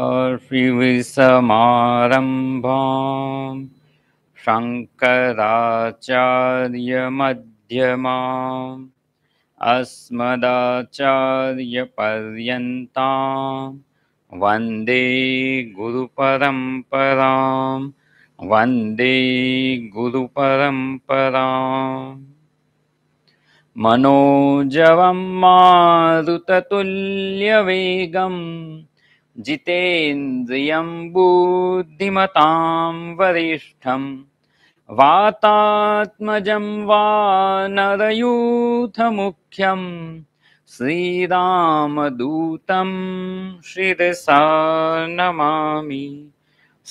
श्रीविसमारम्भां शङ्कराचार्यमध्यमाम् अस्मदाचार्यपर्यन्तां वन्दे गुरुपरम्पराम् वन्दे गुरुपरम्पराम् मनोजवं मारुततुल्यवेगम् जितेन्द्रियं बुद्धिमतां वरिष्ठम् वातात्मजं वा नरयूथमुख्यम् श्रीरामदूतं शिरसा नमामि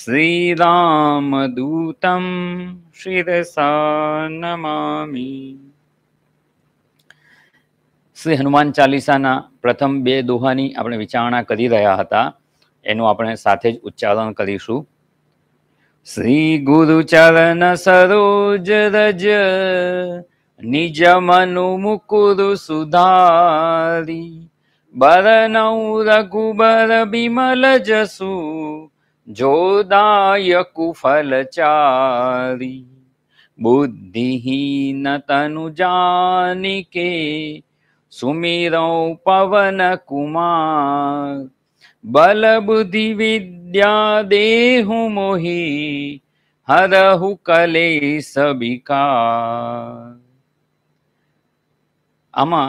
श्रीरामदूतं शिरसा नमामि શ્રી હનુમાન ચાલીસાના પ્રથમ બે દોહાની આપણે વિચારણા કરી રહ્યા હતા એનું આપણે સાથે જ ઉચ્ચારણ કરીશું શ્રી ગુરુ ચરણ સરોજ રજ નિજ મનુ મુકુરુ સુધારી બરનૌ રઘુબર બિમલ જસુ જોદાય કુફલ ચારી બુદ્ધિહીન તનુ જાનિકે सुमिरौ पवन कुमार बल बुद्धि विद्या देहु मोहि हरहु कले सबिकार अमा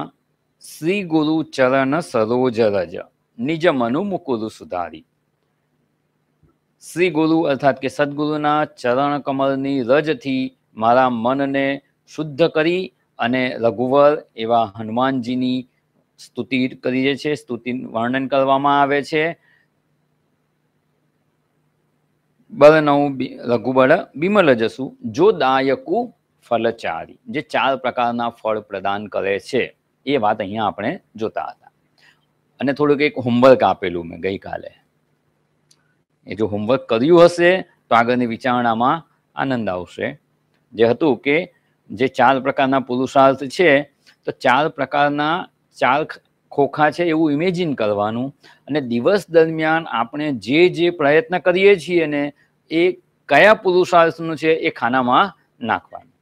श्री गुरु चरण सरोज रज निज मनु मुकुरु सुधारी श्री गुरु શ્રી ગુરુ અર્થાત કે સદગુરુના रज કમળની રજથી मन ने शुद्ध કરી અને રઘુવર એવા હનુમાનજીની સ્તુતિ કરીએ છે સ્તુતિનું વર્ણન કરવામાં આવે છે બળ નવું લઘુબળ બિમલ જસુ જો દાયકુ ફલચારી જે ચાર પ્રકારના ફળ પ્રદાન કરે છે એ વાત અહીંયા આપણે જોતા હતા અને થોડુંક એક હોમવર્ક આપેલું મેં ગઈકાલે એ જો હોમવર્ક કર્યું હશે તો આગળની વિચારણામાં આનંદ આવશે જે હતું કે જે ચાર પ્રકારના પુરુષાર્થ છે તો ચાર પ્રકારના ચાર ખોખા છે એવું ઇમેજિન કરવાનું અને દિવસ દરમિયાન આપણે જે જે પ્રયત્ન કરીએ છીએ ને એ કયા પુરુષાર્થનું છે એ ખાનામાં નાખવાનું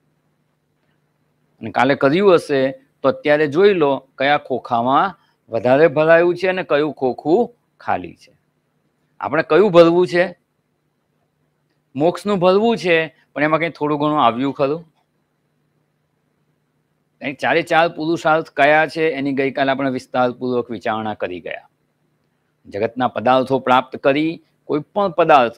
અને કાલે કર્યું હશે તો અત્યારે જોઈ લો કયા ખોખામાં વધારે ભરાયું છે અને કયું ખોખું ખાલી છે આપણે કયું ભરવું છે મોક્ષનું ભરવું છે પણ એમાં કંઈ થોડું ઘણું આવ્યું ખરું અહીં ચારે ચાર પુરુષાર્થ કયા છે એની ગઈકાલે આપણે વિસ્તારપૂર્વક વિચારણા કરી ગયા જગતના પદાર્થો પ્રાપ્ત કરી કોઈ પણ પદાર્થ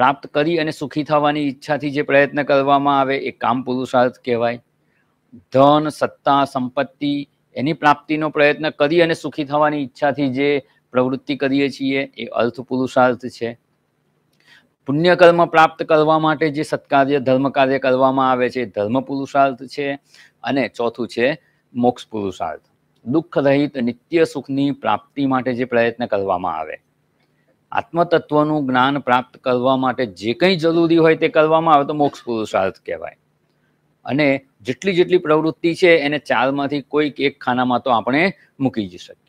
પ્રાપ્ત કરી અને સુખી થવાની ઈચ્છાથી જે પ્રયત્ન કરવામાં આવે એ કામ પુરુષાર્થ કહેવાય ધન સત્તા સંપત્તિ એની પ્રાપ્તિનો પ્રયત્ન કરી અને સુખી થવાની ઈચ્છાથી જે પ્રવૃત્તિ કરીએ છીએ એ અર્થ પુરુષાર્થ છે પુણ્યકર્મ પ્રાપ્ત કરવા માટે જે સત્કાર્ય ધર્મ કાર્ય કરવામાં આવે છે ધર્મ પુરુષાર્થ છે અને ચોથું છે મોક્ષ પુરુષાર્થ દુઃખ રહિત નિત્ય સુખની પ્રાપ્તિ માટે જે પ્રયત્ન કરવામાં આવે આત્મતત્વનું જ્ઞાન પ્રાપ્ત કરવા માટે જે કંઈ જરૂરી હોય તે કરવામાં આવે તો મોક્ષ પુરુષાર્થ કહેવાય અને જેટલી જેટલી પ્રવૃત્તિ છે એને ચારમાંથી કોઈક એક ખાનામાં તો આપણે મૂકી જ શકીએ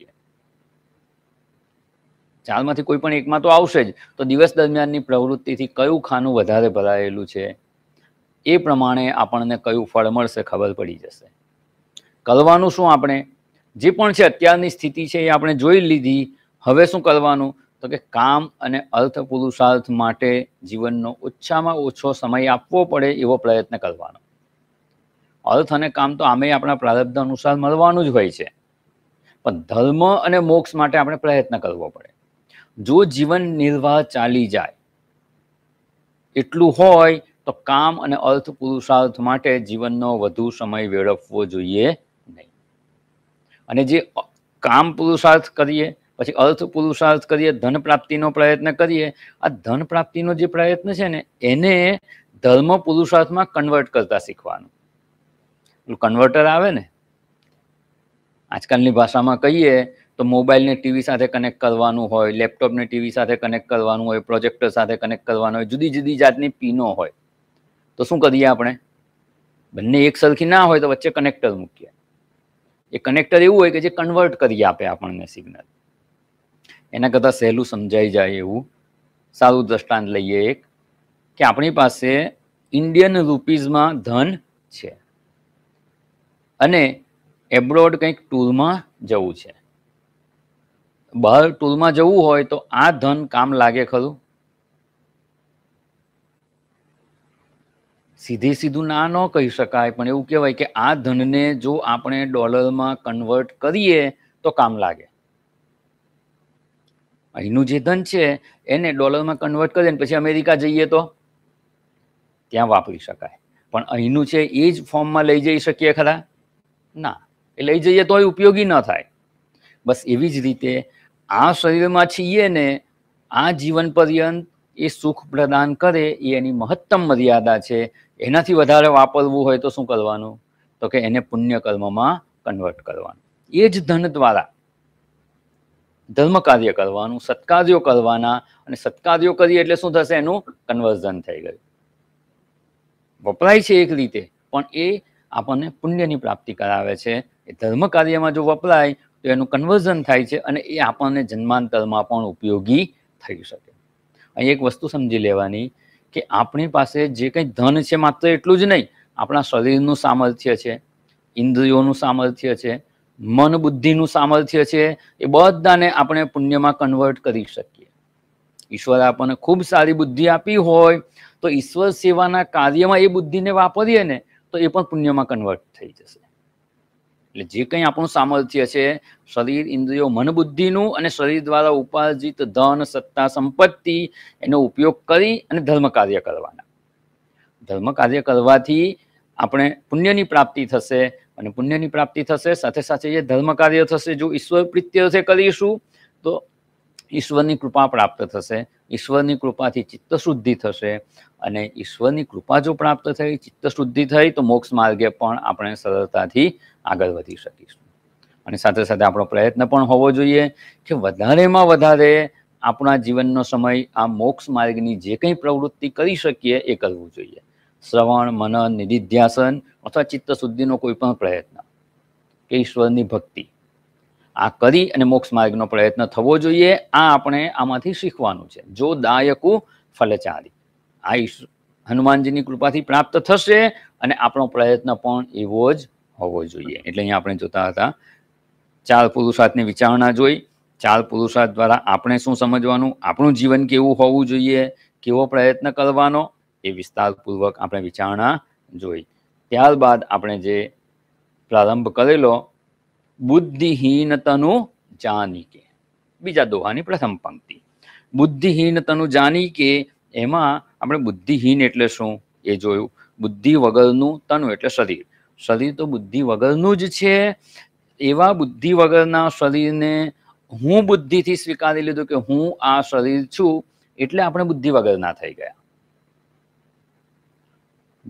ચારમાંથી કોઈ પણ એકમાં તો આવશે જ તો દિવસ દરમિયાનની પ્રવૃત્તિથી કયું ખાનું વધારે ભરાયેલું છે એ પ્રમાણે આપણને કયું ફળ મળશે ખબર પડી જશે કરવાનું શું આપણે જે પણ છે અત્યારની સ્થિતિ છે એ આપણે જોઈ લીધી હવે શું કરવાનું તો કે કામ અને અર્થ પુરુષાર્થ માટે જીવનનો ઓછામાં ઓછો સમય આપવો પડે એવો પ્રયત્ન કરવાનો અર્થ અને કામ તો આમે આપણા પ્રારબ્ધ અનુસાર મળવાનું જ હોય છે પણ ધર્મ અને મોક્ષ માટે આપણે પ્રયત્ન કરવો પડે જો જીવન નિર્વાહ ચાલી જાય એટલું હોય તો કામ અને અર્થ પુરુષાર્થ માટે જીવનનો વધુ સમય વેળવવો જોઈએ નહીં અને જે કામ પુરુષાર્થ કરીએ પછી અર્થ પુરુષાર્થ કરીએ ધન પ્રાપ્તિનો પ્રયત્ન કરીએ આ ધન પ્રાપ્તિનો જે પ્રયત્ન છે ને એને ધર્મ પુરુષાર્થમાં કન્વર્ટ કરતા શીખવાનું કન્વર્ટર આવે ને આજકાલની ભાષામાં કહીએ તો મોબાઈલને ટીવી સાથે કનેક્ટ કરવાનું હોય લેપટોપને ટીવી સાથે કનેક્ટ કરવાનું હોય પ્રોજેક્ટર સાથે કનેક્ટ કરવાનું હોય જુદી જુદી જાતની પીનો હોય તો શું કરીએ આપણે બંને એક સરખી ના હોય તો વચ્ચે કનેક્ટર મૂકીએ એ કનેક્ટર એવું હોય કે જે કન્વર્ટ કરી આપે આપણને સિગ્નલ એના કરતાં સહેલું સમજાઈ જાય એવું સારું દ્રષ્ટાંત લઈએ એક કે આપણી પાસે ઇન્ડિયન રૂપીઝમાં ધન છે અને એબ્રોડ કંઈક ટૂરમાં જવું છે બહાર ટૂલમાં જવું હોય તો આ ધન કામ લાગે ખરું સીધે સીધું ના ન કહી શકાય પણ એવું કહેવાય કે આ ધનને જો આપણે ડોલરમાં કન્વર્ટ કરીએ તો કામ લાગે અહીંનું જે ધન છે એને ડોલરમાં કન્વર્ટ કરીએ ને પછી અમેરિકા જઈએ તો ત્યાં વાપરી શકાય પણ અહીંનું છે એ જ ફોર્મમાં લઈ જઈ શકીએ ખરા ના એ લઈ જઈએ તો એ ઉપયોગી ન થાય બસ એવી જ રીતે આ શરીરમાં છીએ ને આ જીવન પર્યંત એ સુખ પ્રદાન કરે એ એની મહત્તમ મર્યાદા છે એનાથી વધારે વાપરવું હોય તો શું કરવાનું તો કે એને પુણ્ય કર્મમાં કન્વર્ટ કરવાનું એ જ ધન દ્વારા ધર્મ કાર્ય કરવાનું સત્કાર્યો કરવાના અને સત્કાર્યો કરીએ એટલે શું થશે એનું કન્વર્ઝન થઈ ગયું વપરાય છે એક રીતે પણ એ આપણને પુણ્યની પ્રાપ્તિ કરાવે છે એ ધર્મ કાર્યમાં જો વપરાય તો એનું કન્વર્ઝન થાય છે અને એ આપણને જન્માંતરમાં પણ ઉપયોગી થઈ શકે અહીં એક વસ્તુ સમજી લેવાની કે આપણી પાસે જે કંઈ ધન છે માત્ર એટલું જ નહીં આપણા શરીરનું સામર્થ્ય છે ઇન્દ્રિયોનું સામર્થ્ય છે મન બુદ્ધિનું સામર્થ્ય છે એ બધાને આપણે પુણ્યમાં કન્વર્ટ કરી શકીએ ઈશ્વર આપણને ખૂબ સારી બુદ્ધિ આપી હોય તો ઈશ્વર સેવાના કાર્યમાં એ બુદ્ધિને વાપરીએ ને તો એ પણ પુણ્યમાં કન્વર્ટ થઈ જશે એટલે જે કંઈ આપણું સામર્થ્ય છે શરીર ઇન્દ્રિયો મન બુદ્ધિનું અને શરીર દ્વારા ઉપાર્જિત ધન સત્તા સંપત્તિ એનો ઉપયોગ કરી અને ધર્મ કાર્ય કરવાના ધર્મ કાર્ય કરવાથી આપણે પુણ્યની પ્રાપ્તિ થશે અને પુણ્યની પ્રાપ્તિ થશે સાથે સાથે જે ધર્મ કાર્ય થશે જો ઈશ્વર પ્રીત્યર્થે કરીશું તો ઈશ્વરની કૃપા પ્રાપ્ત થશે ઈશ્વરની કૃપાથી ચિત્ત શુદ્ધિ થશે અને ઈશ્વરની કૃપા જો પ્રાપ્ત થઈ ચિત્ત શુદ્ધિ થઈ તો મોક્ષ માર્ગે પણ આપણે સરળતાથી આગળ વધી શકીશું અને સાથે સાથે આપણો પ્રયત્ન પણ હોવો જોઈએ કે વધારેમાં વધારે આપણા જીવનનો સમય આ મોક્ષ માર્ગની જે કંઈ પ્રવૃત્તિ કરી શકીએ એ કરવું જોઈએ શ્રવણ મનન નિધિધ્યાસન અથવા ચિત્ત શુદ્ધિનો કોઈ પણ પ્રયત્ન કે ઈશ્વરની ભક્તિ આ કરી અને મોક્ષ માર્ગનો પ્રયત્ન થવો જોઈએ આ આપણે આમાંથી શીખવાનું છે જો દાયકું ફલચારી આ હનુમાનજીની કૃપાથી પ્રાપ્ત થશે અને આપણો પ્રયત્ન પણ એવો જ હોવો જોઈએ એટલે અહીંયા આપણે જોતા હતા ચાર પુરુષાર્થની વિચારણા જોઈ ચાર પુરુષાર્થ દ્વારા આપણે શું સમજવાનું આપણું જીવન કેવું હોવું જોઈએ કેવો પ્રયત્ન કરવાનો એ વિસ્તારપૂર્વક આપણે વિચારણા જોઈ ત્યારબાદ આપણે જે પ્રારંભ કરેલો બુદ્ધિહીનતાનું જાની કે બીજા દોહાની પ્રથમ પંક્તિ બુદ્ધિહીનતાનું જાની કે એમાં આપણે બુદ્ધિહીન એટલે શું એ જોયું બુદ્ધિ વગરનું તનુ એટલે શરીર શરીર તો બુદ્ધિ વગરનું જ છે એવા બુદ્ધિ વગરના શરીરને હું બુદ્ધિથી સ્વીકારી લીધું કે હું આ શરીર છું એટલે આપણે બુદ્ધિ વગરના થઈ ગયા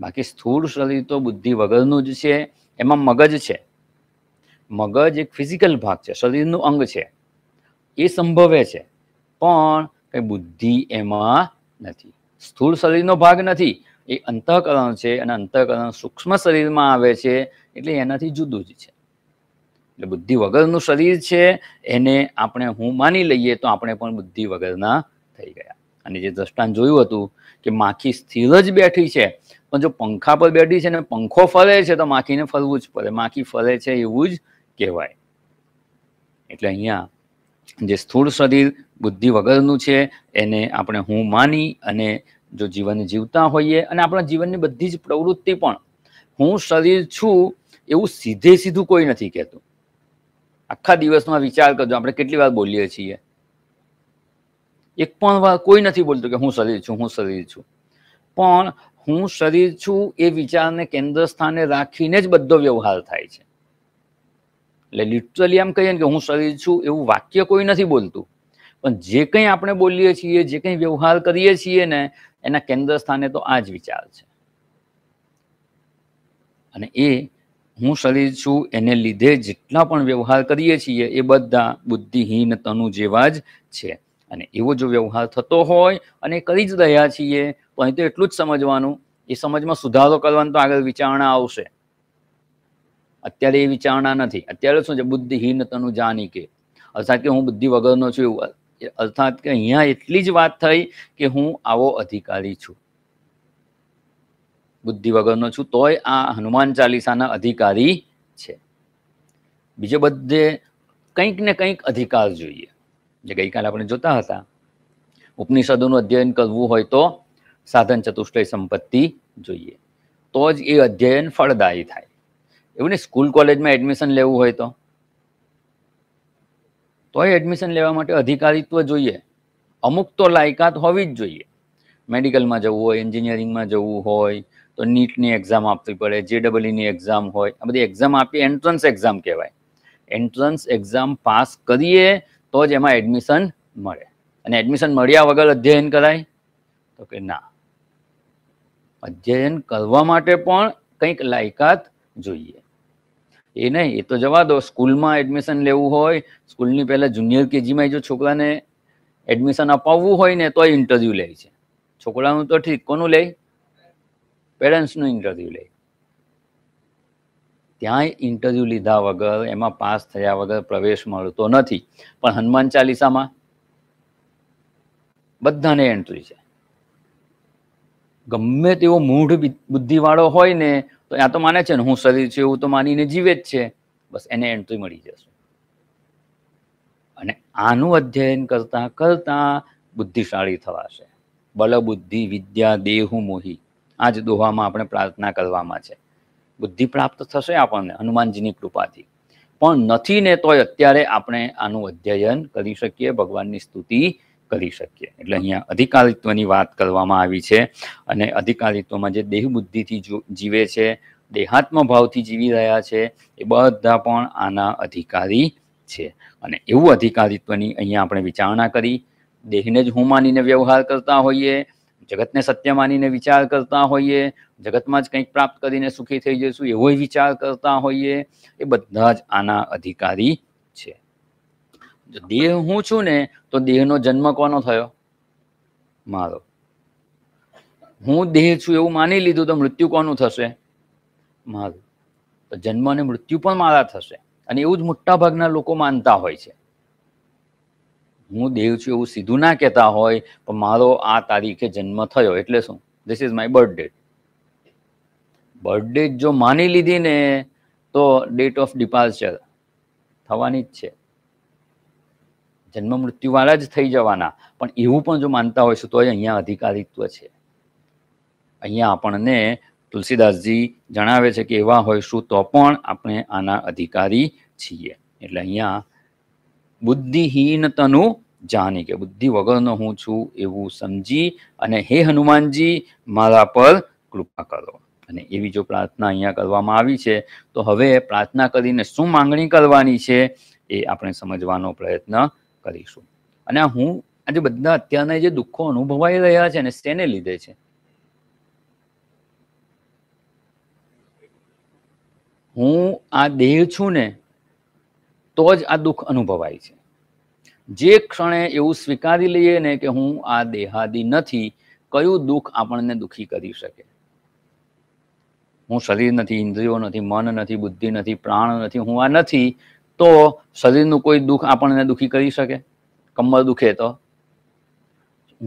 બાકી સ્થૂળ શરીર તો બુદ્ધિ વગરનું જ છે એમાં મગજ છે મગજ એક ફિઝિકલ ભાગ છે શરીરનું અંગ છે એ સંભવે છે પણ બુદ્ધિ એમાં નથી સ્થૂળ શરીરનો ભાગ નથી એ અંતઃકરણ છે અને અંતઃકરણ સૂક્ષ્મ શરીરમાં આવે છે એટલે એનાથી જુદું જ છે એટલે બુદ્ધિ વગરનું શરીર છે એને આપણે હું માની લઈએ તો આપણે પણ બુદ્ધિ વગરના થઈ ગયા અને જે દ્રષ્ટાંત જોયું હતું કે માખી સ્થિર જ બેઠી છે પણ જો પંખા પર બેઠી છે ને પંખો ફરે છે તો માખીને ફરવું જ પડે માખી ફરે છે એવું જ કહેવાય એટલે અહીંયા જે સ્થૂળ શરીર બુદ્ધિ વગરનું છે એને આપણે હું માની અને જો જીવન જીવતા હોઈએ અને આપણા જીવનની બધી જ પ્રવૃત્તિ પણ હું શરીર છું એવું સીધે સીધું કોઈ નથી કહેતું આખા દિવસમાં વિચાર કરજો આપણે કેટલી વાર બોલીએ છીએ એક પણ વાર કોઈ નથી બોલતું કે હું શરીર છું હું શરીર છું પણ હું શરીર છું એ વિચારને કેન્દ્ર સ્થાને રાખીને જ બધો વ્યવહાર થાય છે એટલે લિટરલી એમ કહીએ ને કે હું શરીર છું એવું વાક્ય કોઈ નથી બોલતું પણ જે કંઈ આપણે બોલીએ છીએ જે કંઈ વ્યવહાર કરીએ છીએ ને એના કેન્દ્ર સ્થાને તો આ જ વિચાર છે અને એ હું શરીર છું એને લીધે જેટલા પણ વ્યવહાર કરીએ છીએ એ બધા બુદ્ધિહીન તનુ જેવા જ છે અને એવો જો વ્યવહાર થતો હોય અને કરી જ રહ્યા છીએ તો અહીં તો એટલું જ સમજવાનું એ સમજમાં સુધારો કરવાનો તો આગળ વિચારણા આવશે અત્યારે એ વિચારણા નથી અત્યારે શું છે બુદ્ધિહીન તનુ જાની કે અર્થાત કે હું બુદ્ધિ વગરનો છું એવું અર્થાત કે અહીંયા એટલી જ વાત થઈ કે હું આવો અધિકારી છું બુદ્ધિ વગરનો છું તોય આ હનુમાન ચાલીસાના અધિકારી છે બીજે બધે કંઈક ને કંઈક અધિકાર જોઈએ જે ગઈકાલે આપણે જોતા હતા ઉપનિષદોનું અધ્યયન કરવું હોય તો સાધન ચતુષ્ટય સંપત્તિ જોઈએ તો જ એ અધ્યયન ફળદાયી થાય એવું ને સ્કૂલ કોલેજમાં એડમિશન લેવું હોય તો તોય એડમિશન લેવા માટે અધિકારીત્વ જોઈએ અમુક તો લાયકાત હોવી જ જોઈએ મેડિકલમાં જવું હોય એન્જિનિયરિંગમાં જવું હોય તો નીટની એક્ઝામ આપવી પડે જે ડબલઈની એક્ઝામ હોય આ બધી એક્ઝામ આપીએ એન્ટ્રન્સ એક્ઝામ કહેવાય એન્ટ્રન્સ એક્ઝામ પાસ કરીએ તો જ એમાં એડમિશન મળે અને એડમિશન મળ્યા વગર અધ્યયન કરાય તો કે ના અધ્યયન કરવા માટે પણ કંઈક લાયકાત જોઈએ એ નહીં એ તો જવા દો સ્કૂલમાં એડમિશન લેવું હોય સ્કૂલની પહેલાં જુનિયર કેજીમાં જો છોકરાને એડમિશન અપાવવું હોય ને તો ઇન્ટરવ્યૂ લે છે છોકરાનું તો ઠીક કોનું લે પેરેન્ટ્સનું ઇન્ટરવ્યૂ લે ત્યાં ઇન્ટરવ્યૂ લીધા વગર એમાં પાસ થયા વગર પ્રવેશ મળતો નથી પણ હનુમાન ચાલીસામાં બધાને એન્ટ્રી છે ગમે તેવો મૂઢ બુદ્ધિવાળો હોય ને તો આ તો માને છે ને હું શરીર છે એવું તો માનીને જીવે જ છે બસ એને એન્ટ્રી મળી જશે અને આનું અધ્યયન કરતા કરતા બુદ્ધિશાળી થવાશે બલબુદ્ધિ વિદ્યા દેહુ મોહી આ જ દોહામાં આપણે પ્રાર્થના કરવામાં છે બુદ્ધિ પ્રાપ્ત થશે આપણને હનુમાનજીની કૃપાથી પણ નથી ને તોય અત્યારે આપણે આનું અધ્યયન કરી શકીએ ભગવાનની સ્તુતિ કરી શકીએ એટલે અહીંયા અધિકારિત્વની વાત કરવામાં આવી છે અને અધિકારિત્વમાં જે દેહબુદ્ધિથી જીવે છે દેહાત્મ ભાવથી જીવી રહ્યા છે એ બધા પણ આના અધિકારી છે અને એવું અધિકારિત્વની અહીંયા આપણે વિચારણા કરી દેહને જ હું માનીને વ્યવહાર કરતા હોઈએ જગતને સત્ય માનીને વિચાર કરતા હોઈએ જગતમાં જ કંઈક પ્રાપ્ત કરીને સુખી થઈ જઈશું એવો વિચાર કરતા હોઈએ એ બધા જ આના અધિકારી છે દેહ હું છું ને તો દેહનો જન્મ કોનો થયો મારો હું દેહ છું એવું માની લીધું તો મૃત્યુ કોનું થશે મારું તો જન્મ અને મૃત્યુ પણ મારા થશે અને એવું જ મોટા ભાગના લોકો માનતા હોય છે હું દેહ છું એવું સીધું ના કહેતા હોય પણ મારો આ તારીખે જન્મ થયો એટલે શું this is my birth date birth date જો માની લીધી ને તો ડેટ ઓફ ડિપાર્ચર થવાની જ છે જન્મ મૃત્યુવાળા જ થઈ જવાના પણ એવું પણ જો માનતા હોઈશું તો અહીંયા અધિકારીત્વ છે અહીંયા આપણને તુલસીદાસજી જણાવે છે કે એવા હોઈશું તો પણ આપણે આના અધિકારી છીએ એટલે અહીંયા બુદ્ધિહીનતાનું જાની કે બુદ્ધિ વગરનો હું છું એવું સમજી અને હે હનુમાનજી મારા પર કૃપા કરો અને એવી જો પ્રાર્થના અહીંયા કરવામાં આવી છે તો હવે પ્રાર્થના કરીને શું માંગણી કરવાની છે એ આપણે સમજવાનો પ્રયત્ન કરીશું અને હું આજે બધા અત્યારના જે દુઃખો અનુભવાઈ રહ્યા છે ને તેને લીધે છે હું આ દેહ છું ને તો જ આ દુઃખ અનુભવાય છે જે ક્ષણે એવું સ્વીકારી લઈએ ને કે હું આ દેહાદી નથી કયું દુઃખ આપણને દુઃખી કરી શકે હું શરીર નથી ઇન્દ્રિયો નથી મન નથી બુદ્ધિ નથી પ્રાણ નથી હું આ નથી તો શરીરનું કોઈ દુઃખ આપણને દુઃખી કરી શકે કમર દુખે તો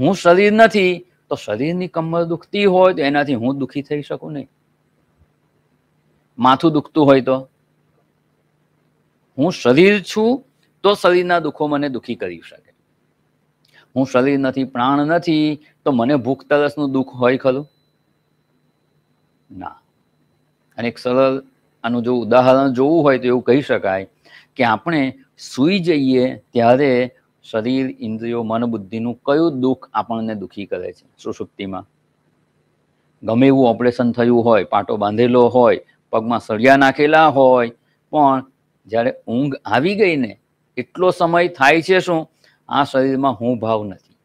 હું શરીર નથી તો શરીરની કમર દુખતી હોય તો એનાથી હું દુઃખી થઈ શકું નહીં માથું દુખતું હોય તો હું શરીર છું તો શરીરના દુઃખો મને દુઃખી કરી શકે હું શરીર નથી પ્રાણ નથી તો મને ભૂખ તરસનું દુઃખ હોય ખરું ના અને એક સરળ આનું જો ઉદાહરણ જોવું હોય તો એવું કહી શકાય કે આપણે સૂઈ જઈએ ત્યારે શરીર ઇન્દ્રિયો મન બુદ્ધિનું કયું દુઃખ આપણને દુઃખી કરે છે સુસુપ્તિમાં ગમે એવું ઓપરેશન થયું હોય પાટો બાંધેલો હોય પગમાં સળિયા નાખેલા હોય પણ જ્યારે ઊંઘ આવી ગઈ ને એટલો સમય થાય છે શું આ શરીરમાં હું ભાવ નથી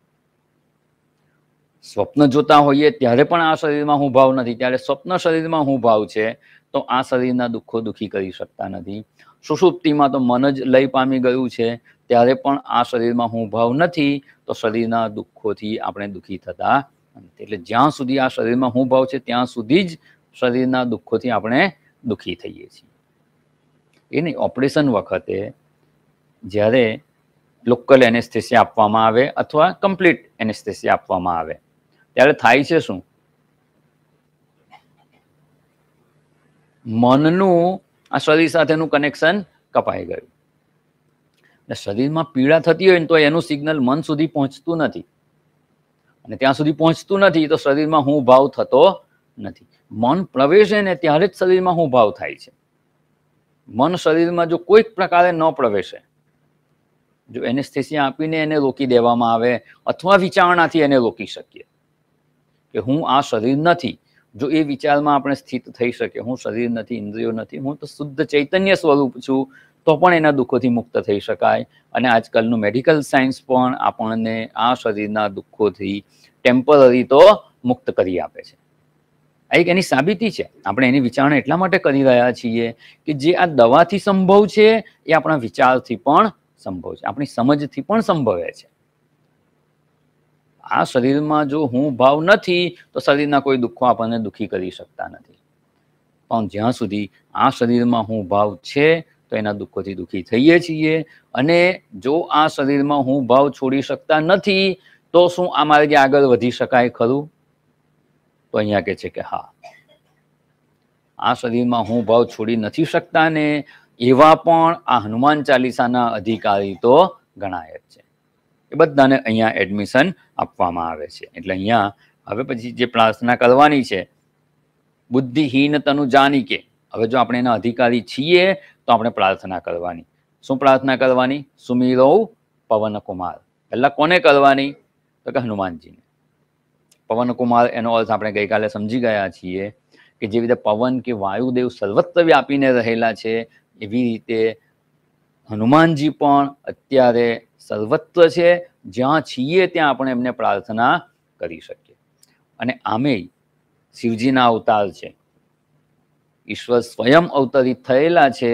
સ્વપ્ન જોતા હોઈએ ત્યારે પણ આ શરીરમાં હું ભાવ નથી ત્યારે સ્વપ્ન શરીરમાં હું ભાવ છે તો આ શરીરના દુઃખો દુઃખી કરી શકતા નથી સુષુપ્તિમાં તો મન જ લઈ પામી ગયું છે ત્યારે પણ આ શરીરમાં હું ભાવ નથી તો શરીરના દુઃખોથી આપણે દુઃખી થતા એટલે જ્યાં સુધી આ શરીરમાં હું ભાવ છે ત્યાં સુધી જ શરીરના દુઃખોથી આપણે દુઃખી થઈએ છીએ એ નહીં ઓપરેશન વખતે જ્યારે લોકલ એનેસ્થેસિયા આપવામાં આવે અથવા કમ્પ્લીટ એનેસ્થેસિયા આપવામાં આવે ત્યારે થાય છે શું મનનું આ શરીર સાથેનું કનેક્શન કપાઈ ગયું એટલે શરીરમાં પીડા થતી હોય ને તો એનું સિગ્નલ મન સુધી પહોંચતું નથી અને ત્યાં સુધી પહોંચતું નથી તો શરીરમાં હું ભાવ થતો નથી મન પ્રવેશે ને ત્યારે જ શરીરમાં હું ભાવ થાય છે મન શરીરમાં જો કોઈક પ્રકારે ન પ્રવેશે જો એને એનેસ્થેસિયા આપીને એને રોકી દેવામાં આવે અથવા વિચારણાથી એને રોકી શકીએ કે હું આ શરીર નથી જો એ વિચારમાં આપણે સ્થિત થઈ શકીએ હું શરીર નથી ઇન્દ્રિયો નથી હું તો શુદ્ધ ચૈતન્ય સ્વરૂપ છું તો પણ એના દુઃખોથી મુક્ત થઈ શકાય અને આજકાલનું મેડિકલ સાયન્સ પણ આપણને આ શરીરના દુઃખોથી ટેમ્પરરી તો મુક્ત કરી આપે છે આ એક એની સાબિતી છે આપણે એની વિચારણા એટલા માટે કરી રહ્યા છીએ કે જે આ દવાથી સંભવ છે એ આપણા વિચારથી પણ સંભવ છે આપણી સમજથી પણ સંભવે છે આ શરીરમાં જો હું ભાવ નથી તો શરીરના કોઈ દુઃખો આપણને દુઃખી કરી શકતા નથી પણ જ્યાં સુધી આ શરીરમાં હું ભાવ છે તો એના દુઃખોથી દુઃખી થઈએ છીએ અને જો આ શરીરમાં હું ભાવ છોડી શકતા નથી તો શું આ માર્ગે આગળ વધી શકાય ખરું તો અહીંયા કહે છે કે હા આ શરીરમાં હું ભાવ છોડી નથી શકતા ને એવા પણ આ હનુમાન ચાલીસાના અધિકારી તો ગણાય જ છે એ બધાને અહીંયા એડમિશન આપવામાં આવે છે એટલે અહીંયા હવે પછી જે પ્રાર્થના કરવાની છે બુદ્ધિહીનતાનું જાની કે હવે જો આપણે એના અધિકારી છીએ તો આપણે પ્રાર્થના કરવાની શું પ્રાર્થના કરવાની સુમીરો પવનકુમાર પહેલાં કોને કરવાની તો કે હનુમાનજીને પવનકુમાર એનો અર્થ આપણે ગઈકાલે સમજી ગયા છીએ કે જેવી રીતે પવન કે વાયુદેવ સર્વત્ર વ્યાપીને રહેલા છે એવી રીતે હનુમાનજી પણ અત્યારે સર્વત્ર છે જ્યાં છીએ ત્યાં આપણે એમને પ્રાર્થના કરી શકીએ અને આમેય શિવજીના અવતાર છે ઈશ્વર સ્વયં અવતરિત થયેલા છે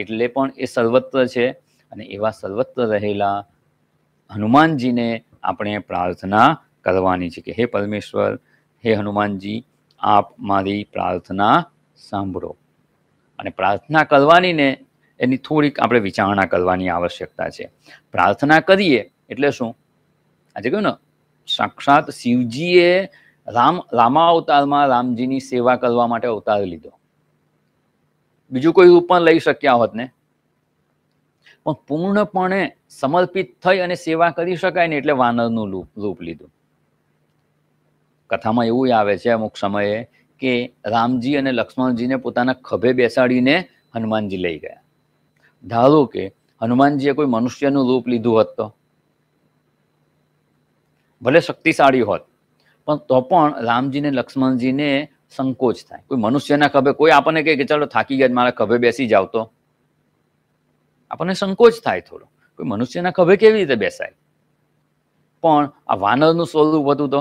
એટલે પણ એ સર્વત્ર છે અને એવા સર્વત્ર રહેલા હનુમાનજીને આપણે પ્રાર્થના કરવાની છે કે હે પરમેશ્વર હે હનુમાનજી આપ મારી પ્રાર્થના સાંભળો અને પ્રાર્થના કરવાની ને એની થોડીક આપણે વિચારણા કરવાની આવશ્યકતા છે પ્રાર્થના કરીએ એટલે શું આજે કહ્યું ને સાક્ષાત શિવજીએ રામ રામા અવતારમાં રામજીની સેવા કરવા માટે અવતાર લીધો બીજું કોઈ રૂપ પણ લઈ શક્યા હોત ને પણ પૂર્ણપણે સમર્પિત થઈ અને સેવા કરી શકાય ને એટલે વાનરનું રૂપ લીધું કથામાં એવું આવે છે અમુક સમયે કે રામજી અને લક્ષ્મણજીને પોતાના ખભે બેસાડીને હનુમાનજી લઈ ગયા ધારો કે હનુમાનજીએ કોઈ મનુષ્યનું રૂપ લીધું હોત તો ભલે શક્તિશાળી હોત પણ તો પણ રામજીને લક્ષ્મણજીને સંકોચ થાય કોઈ મનુષ્યના ખભે કોઈ આપણને કહે કે ચાલો થાકી ગયા મારા ખભે બેસી જાવ તો આપણને સંકોચ થાય થોડો કોઈ મનુષ્યના ખભે કેવી રીતે બેસાય પણ આ વાનરનું સ્વરૂપ હતું તો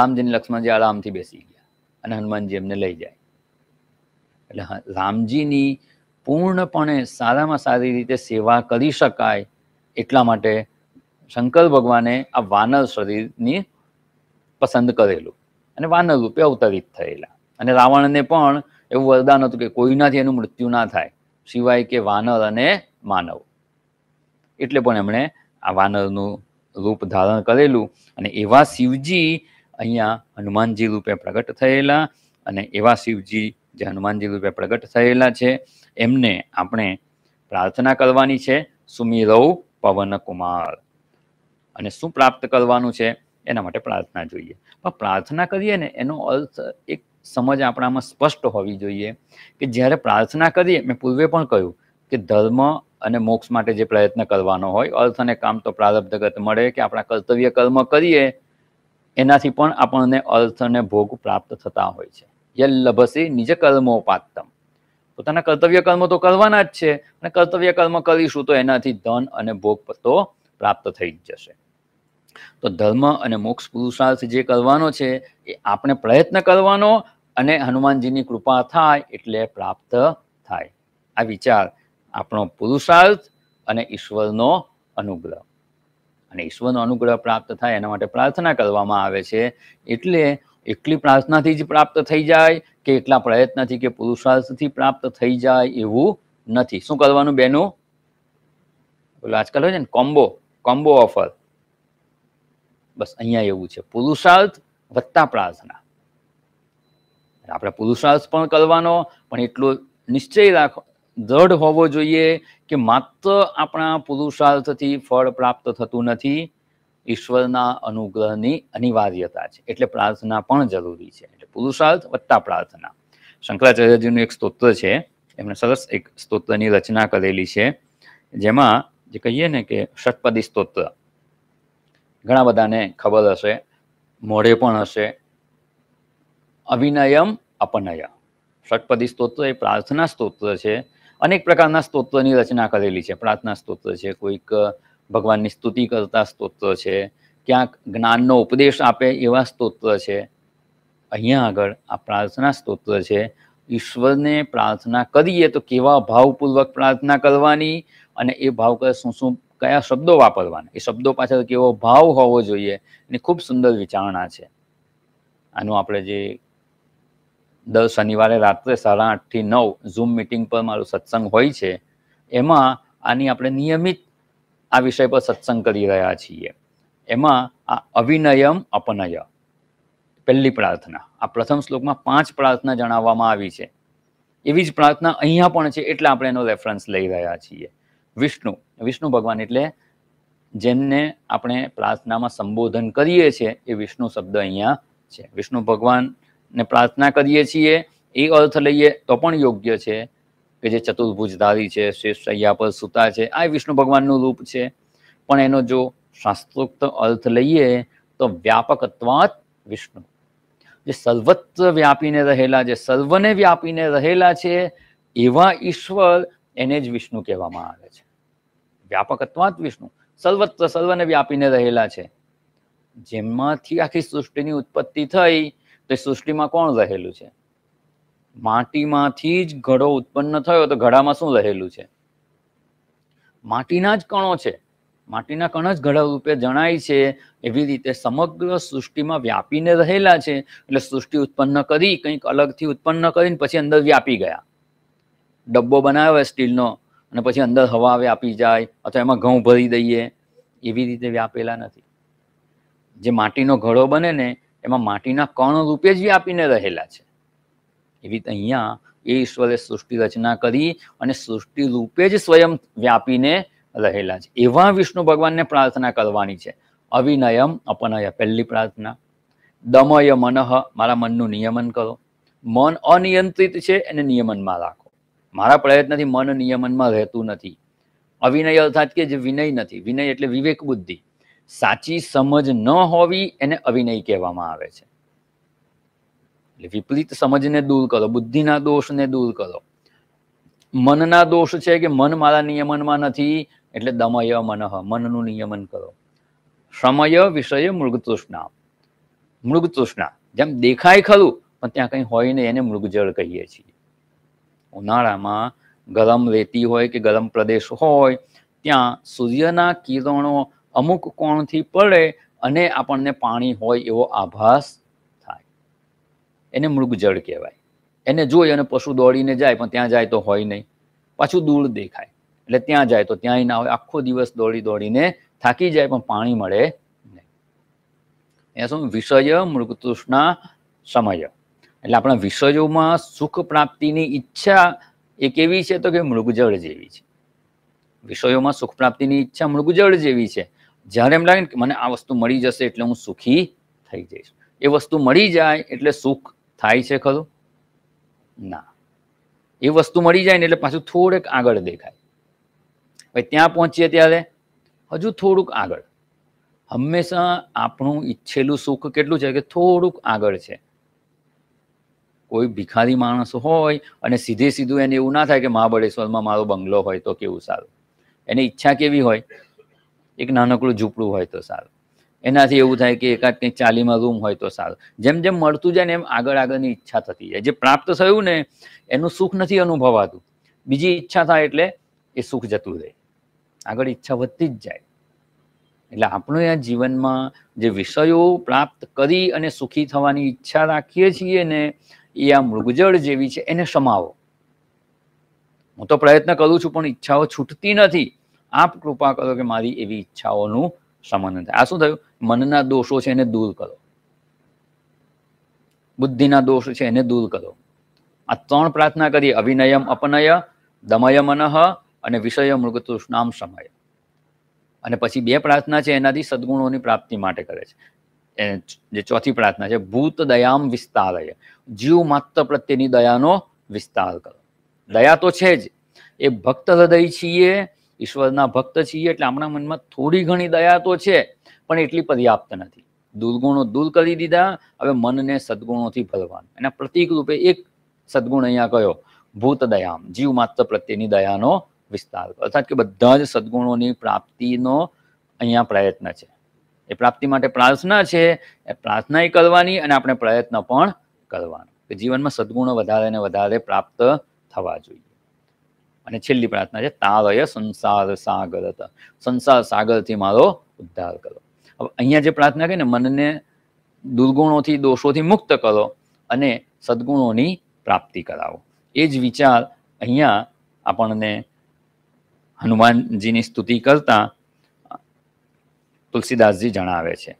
રામજીને લક્ષ્મણજી આરામથી બેસી ગયા અને હનુમાનજી એમને લઈ જાય એટલે રામજીની પૂર્ણપણે સારામાં સારી રીતે સેવા કરી શકાય એટલા માટે શંકર ભગવાને આ વાનર શરીરની પસંદ કરેલું અને વાનર રૂપે અવતરિત થયેલા અને રાવણને પણ એવું વરદાન હતું કે કોઈનાથી એનું મૃત્યુ ના થાય સિવાય કે વાનર અને માનવ એટલે પણ એમણે આ વાનરનું રૂપ ધારણ કરેલું અને એવા શિવજી અહીંયા હનુમાનજી રૂપે પ્રગટ થયેલા અને એવા શિવજી જે હનુમાનજી રૂપે પ્રગટ થયેલા છે એમને આપણે પ્રાર્થના કરવાની છે સુમિરવ પવનકુમાર અને શું પ્રાપ્ત કરવાનું છે એના માટે પ્રાર્થના જોઈએ પણ પ્રાર્થના કરીએ ને એનો અર્થ એક સમજ આપણામાં સ્પષ્ટ હોવી જોઈએ કે જ્યારે પ્રાર્થના કરીએ મેં પૂર્વે પણ કહ્યું કે ધર્મ અને મોક્ષ માટે જે પ્રયત્ન કરવાનો હોય અર્થ અને કામ તો પ્રારબ્ધગત મળે કે આપણા કર્તવ્ય કર્મ કરીએ એનાથી પણ આપણને અર્થ અને ભોગ પ્રાપ્ત થતા હોય છે યલ્લભસી નિજ કર્મોપાત્તમ પોતાના કર્તવ્ય કર્મ તો કરવાના જ છે અને કર્તવ્ય કર્મ કરીશું તો એનાથી ધન અને ભોગ પત્તો પ્રાપ્ત થઈ જ જશે તો ધર્મ અને મોક્ષ પુરુષાર્થ જે કરવાનો છે એ આપણે પ્રયત્ન કરવાનો અને હનુમાનજીની કૃપા થાય એટલે પ્રાપ્ત થાય આ વિચાર આપણો પુરુષાર્થ અને ઈશ્વરનો અનુગ્રહ અને ઈશ્વરનો અનુગ્રહ પ્રાપ્ત થાય એના માટે પ્રાર્થના કરવામાં આવે છે એટલે એકલી પ્રાર્થનાથી જ પ્રાપ્ત થઈ જાય કે એકલા પ્રયત્નથી કે પુરુષાર્થથી પ્રાપ્ત થઈ જાય એવું નથી શું કરવાનું બેનું પેલું આજકાલ હોય છે ને કોમ્બો કોમ્બો ઓફર બસ અહીંયા એવું છે પુરુષાર્થ વત્તા પ્રાર્થના આપણે પુરુષાર્થ પણ કરવાનો પણ એટલો નિશ્ચય રાખો દ્રઢ હોવો જોઈએ કે માત્ર આપણા પુરુષાર્થથી ફળ પ્રાપ્ત થતું નથી ઈશ્વરના અનુગ્રહની અનિવાર્યતા છે એટલે પ્રાર્થના પણ જરૂરી છે એટલે પુરુષાર્થ વત્તા પ્રાર્થના શંકરાચાર્યજીનું એક સ્તોત્ર છે એમણે સરસ એક સ્તોત્રની રચના કરેલી છે જેમાં જે કહીએ ને કે ષટપદી સ્તોત્ર ઘણા બધાને ખબર હશે મોઢે પણ હશે અવિનયમ અપનય ષટપદી સ્તોત્ર એ પ્રાર્થના સ્તોત્ર છે અનેક પ્રકારના સ્તોત્રની રચના કરેલી છે પ્રાર્થના સ્તોત્ર છે કોઈક ભગવાનની સ્તુતિ કરતા સ્તોત્ર છે ક્યાંક જ્ઞાનનો ઉપદેશ આપે એવા સ્તોત્ર છે અહીંયા આગળ આ પ્રાર્થના સ્તોત્ર છે ઈશ્વરને પ્રાર્થના કરીએ તો કેવા ભાવપૂર્વક પ્રાર્થના કરવાની અને એ ભાવ શું શું કયા શબ્દો વાપરવાના એ શબ્દો પાછળ કેવો ભાવ હોવો જોઈએ એની ખૂબ સુંદર વિચારણા છે આનું આપણે જે દર શનિવારે રાત્રે સાડા આઠથી નવ ઝૂમ મિટિંગ પર મારું સત્સંગ હોય છે એમાં આની આપણે નિયમિત આ વિષય પર સત્સંગ કરી રહ્યા છીએ એમાં આ અવિનયમ અપનય પહેલી પ્રાર્થના આ પ્રથમ શ્લોકમાં પાંચ પ્રાર્થના જણાવવામાં આવી છે એવી જ પ્રાર્થના અહીંયા પણ છે એટલે આપણે એનો રેફરન્સ લઈ રહ્યા છીએ વિષ્ણુ વિષ્ણુ ભગવાન એટલે જેમને આપણે પ્રાર્થનામાં સંબોધન કરીએ છીએ એ વિષ્ણુ શબ્દ અહીંયા છે વિષ્ણુ ભગવાનને પ્રાર્થના કરીએ છીએ એ અર્થ લઈએ તો પણ યોગ્ય છે કે જે ચતુર્ભુજધારી છે શેષ શૈયા પર સૂતા છે આ વિષ્ણુ ભગવાનનું રૂપ છે પણ એનો જો શાસ્ત્રોક્ત અર્થ લઈએ તો વ્યાપકત્વાત વિષ્ણુ જે સર્વત્ર વ્યાપીને રહેલા જે સર્વને વ્યાપીને રહેલા છે એવા ઈશ્વર એને જ વિષ્ણુ કહેવામાં આવે છે વ્યાપકત્વાત વિષ્ણુ સર્વત્ર સર્વને વ્યાપીને રહેલા છે જેમાંથી આખી સૃષ્ટિની ઉત્પત્તિ થઈ તો સૃષ્ટિમાં કોણ રહેલું છે માટીમાંથી જ ઘડો ઉત્પન્ન થયો તો ઘડામાં શું રહેલું છે માટીના જ કણો છે માટીના કણ જ ઘડા રૂપે જણાય છે એવી રીતે સમગ્ર સૃષ્ટિમાં વ્યાપીને રહેલા છે એટલે સૃષ્ટિ ઉત્પન્ન કરી કંઈક અલગથી ઉત્પન્ન કરીને પછી અંદર વ્યાપી ગયા ડબ્બો બનાવ્યો સ્ટીલનો અને પછી અંદર હવા વ્યાપી જાય અથવા એમાં ઘઉં ભરી દઈએ એવી રીતે વ્યાપેલા નથી જે માટીનો ઘડો બને ને એમાં માટીના કણ રૂપે જ વ્યાપીને રહેલા છે એવી રીતે અહીંયા એ ઈશ્વરે સૃષ્ટિ રચના કરી અને સૃષ્ટિ રૂપે જ સ્વયં વ્યાપીને રહેલા છે એવા વિષ્ણુ ભગવાનને પ્રાર્થના કરવાની છે અવિનયમ અપનય પહેલી પ્રાર્થના દમય મનઃ મારા મનનું નિયમન કરો મન અનિયંત્રિત છે એને નિયમનમાં રાખો મારા પ્રયત્નથી મન નિયમનમાં રહેતું નથી અવિનય અર્થાત કે જે વિનય નથી વિનય એટલે વિવેક બુદ્ધિ સાચી સમજ ન હોવી એને અવિનય કહેવામાં આવે છે એટલે વિપરીત સમજને દૂર કરો બુદ્ધિના દોષને દૂર કરો મનના દોષ છે કે મન મારા નિયમનમાં નથી એટલે દમય મનઃ મનનું નિયમન કરો સમય વિષય મૃગતૃષ્ણા મૃગતૃષ્ણા જેમ દેખાય ખરું પણ ત્યાં કંઈ હોય નહીં એને મૃગજળ કહીએ છીએ ઉનાળામાં ગરમ રેતી હોય કે ગરમ પ્રદેશ હોય ત્યાં સૂર્યના કિરણો અમુક કોણથી પડે અને આપણને પાણી હોય એવો આભાસ એને મૃગજળ કહેવાય એને જોઈ અને પશુ દોડીને જાય પણ ત્યાં જાય તો હોય નહીં પાછું દૂર દેખાય એટલે ત્યાં જાય તો ત્યાંય ના હોય આખો દિવસ દોડી દોડીને થાકી જાય પણ પાણી મળે શું વિષય મૃગતૃષ્ણા સમય એટલે આપણા વિષયોમાં સુખ પ્રાપ્તિની ઈચ્છા એ કેવી છે તો કે મૃગજળ જેવી છે વિષયોમાં સુખ પ્રાપ્તિની ઈચ્છા મૃગજળ જેવી છે જ્યારે એમ લાગે ને કે મને આ વસ્તુ મળી જશે એટલે હું સુખી થઈ જઈશ એ વસ્તુ મળી જાય એટલે સુખ થાય છે ખરું ના એ વસ્તુ મળી જાય ને એટલે પાછું થોડેક આગળ દેખાય હવે ત્યાં પહોંચીએ ત્યારે હજુ થોડુંક આગળ હંમેશા આપણું ઈચ્છેલું સુખ કેટલું છે કે થોડુંક આગળ છે કોઈ ભિખારી માણસ હોય અને સીધે સીધું એને એવું ના થાય કે મહાબળેશ્વરમાં મારો બંગલો હોય તો કેવું સારું એની ઈચ્છા કેવી હોય એક નાનકડું ઝૂંપડું હોય તો સારું એનાથી એવું થાય કે એકાદ કંઈક ચાલીમાં રૂમ હોય તો સારું જેમ જેમ મળતું જાય ને એમ આગળ આગળની ઈચ્છા થતી જાય જે પ્રાપ્ત થયું ને એનું સુખ નથી અનુભવાતું બીજી ઈચ્છા થાય એટલે એ સુખ જતું રહે આગળ ઈચ્છા વધતી જ જાય એટલે આપણે આ જીવનમાં જે વિષયો પ્રાપ્ત કરી અને સુખી થવાની ઈચ્છા રાખીએ છીએ ને એ આ મૃગજળ જેવી છે એને સમાવો હું તો પ્રયત્ન કરું છું પણ ઈચ્છાઓ છૂટતી નથી આપ કૃપા કરો કે મારી એવી ઈચ્છાઓનું શમન થાય આ શું થયું મનના દોષો છે એને દૂર કરો બુદ્ધિના દોષ છે એને દૂર કરો આ ત્રણ પ્રાર્થના કરી અવિનયમ અપનય દમય મનઃ અને વિષય મૃગતૃષ્ણામ સમય અને પછી બે પ્રાર્થના છે એનાથી સદગુણોની પ્રાપ્તિ માટે કરે છે જે ચોથી પ્રાર્થના છે ભૂત દયામ વિસ્તાર જીવ માત્ર પ્રત્યેની દયાનો વિસ્તાર કરો દયા તો છે જ એ ભક્ત હૃદય છીએ ઈશ્વરના ભક્ત છીએ એટલે આપણા મનમાં થોડી ઘણી દયા તો છે પણ એટલી પર્યાપ્ત નથી દુર્ગુણો દૂર કરી દીધા હવે મનને સદગુણોથી ભરવાનું એના પ્રતિક રૂપે એક સદગુણ અહીંયા કયો ભૂત દયામ જીવ માત્ર પ્રત્યેની દયાનો વિસ્તાર અર્થાત કે બધા જ સદગુણોની પ્રાપ્તિનો અહીંયા પ્રયત્ન છે એ પ્રાપ્તિ માટે પ્રાર્થના છે એ પ્રાર્થના કરવાની અને આપણે પ્રયત્ન પણ કરવાનો કે જીવનમાં સદગુણો વધારે ને વધારે પ્રાપ્ત થવા જોઈએ અને છેલ્લી પ્રાર્થના છે તારય સંસાર સાગર સંસાર સાગરથી મારો ઉદ્ધાર કરો હવે અહીંયા જે પ્રાર્થના કરી ને મનને દુર્ગુણોથી દોષોથી મુક્ત કરો અને સદગુણોની પ્રાપ્તિ કરાવો એ જ વિચાર અહીંયા આપણને હનુમાનજીની સ્તુતિ કરતા તુલસીદાસજી જણાવે છે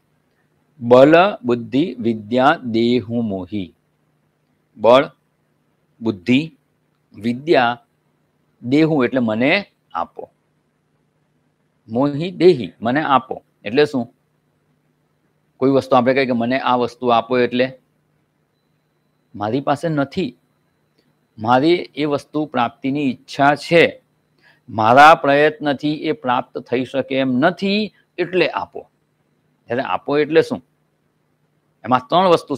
બલ બુદ્ધિ વિદ્યા દેહુ મોહી બળ બુદ્ધિ વિદ્યા દેહું એટલે મને આપો મોહી દેહી મને આપો એટલે શું કોઈ વસ્તુ આપણે કહીએ કે મને આ વસ્તુ આપો એટલે મારી પાસે નથી મારી એ વસ્તુ પ્રાપ્તિની ઈચ્છા છે મારા પ્રયત્નથી એ પ્રાપ્ત થઈ શકે એમ નથી એટલે આપો એટલે આપો એટલે શું એમાં ત્રણ વસ્તુ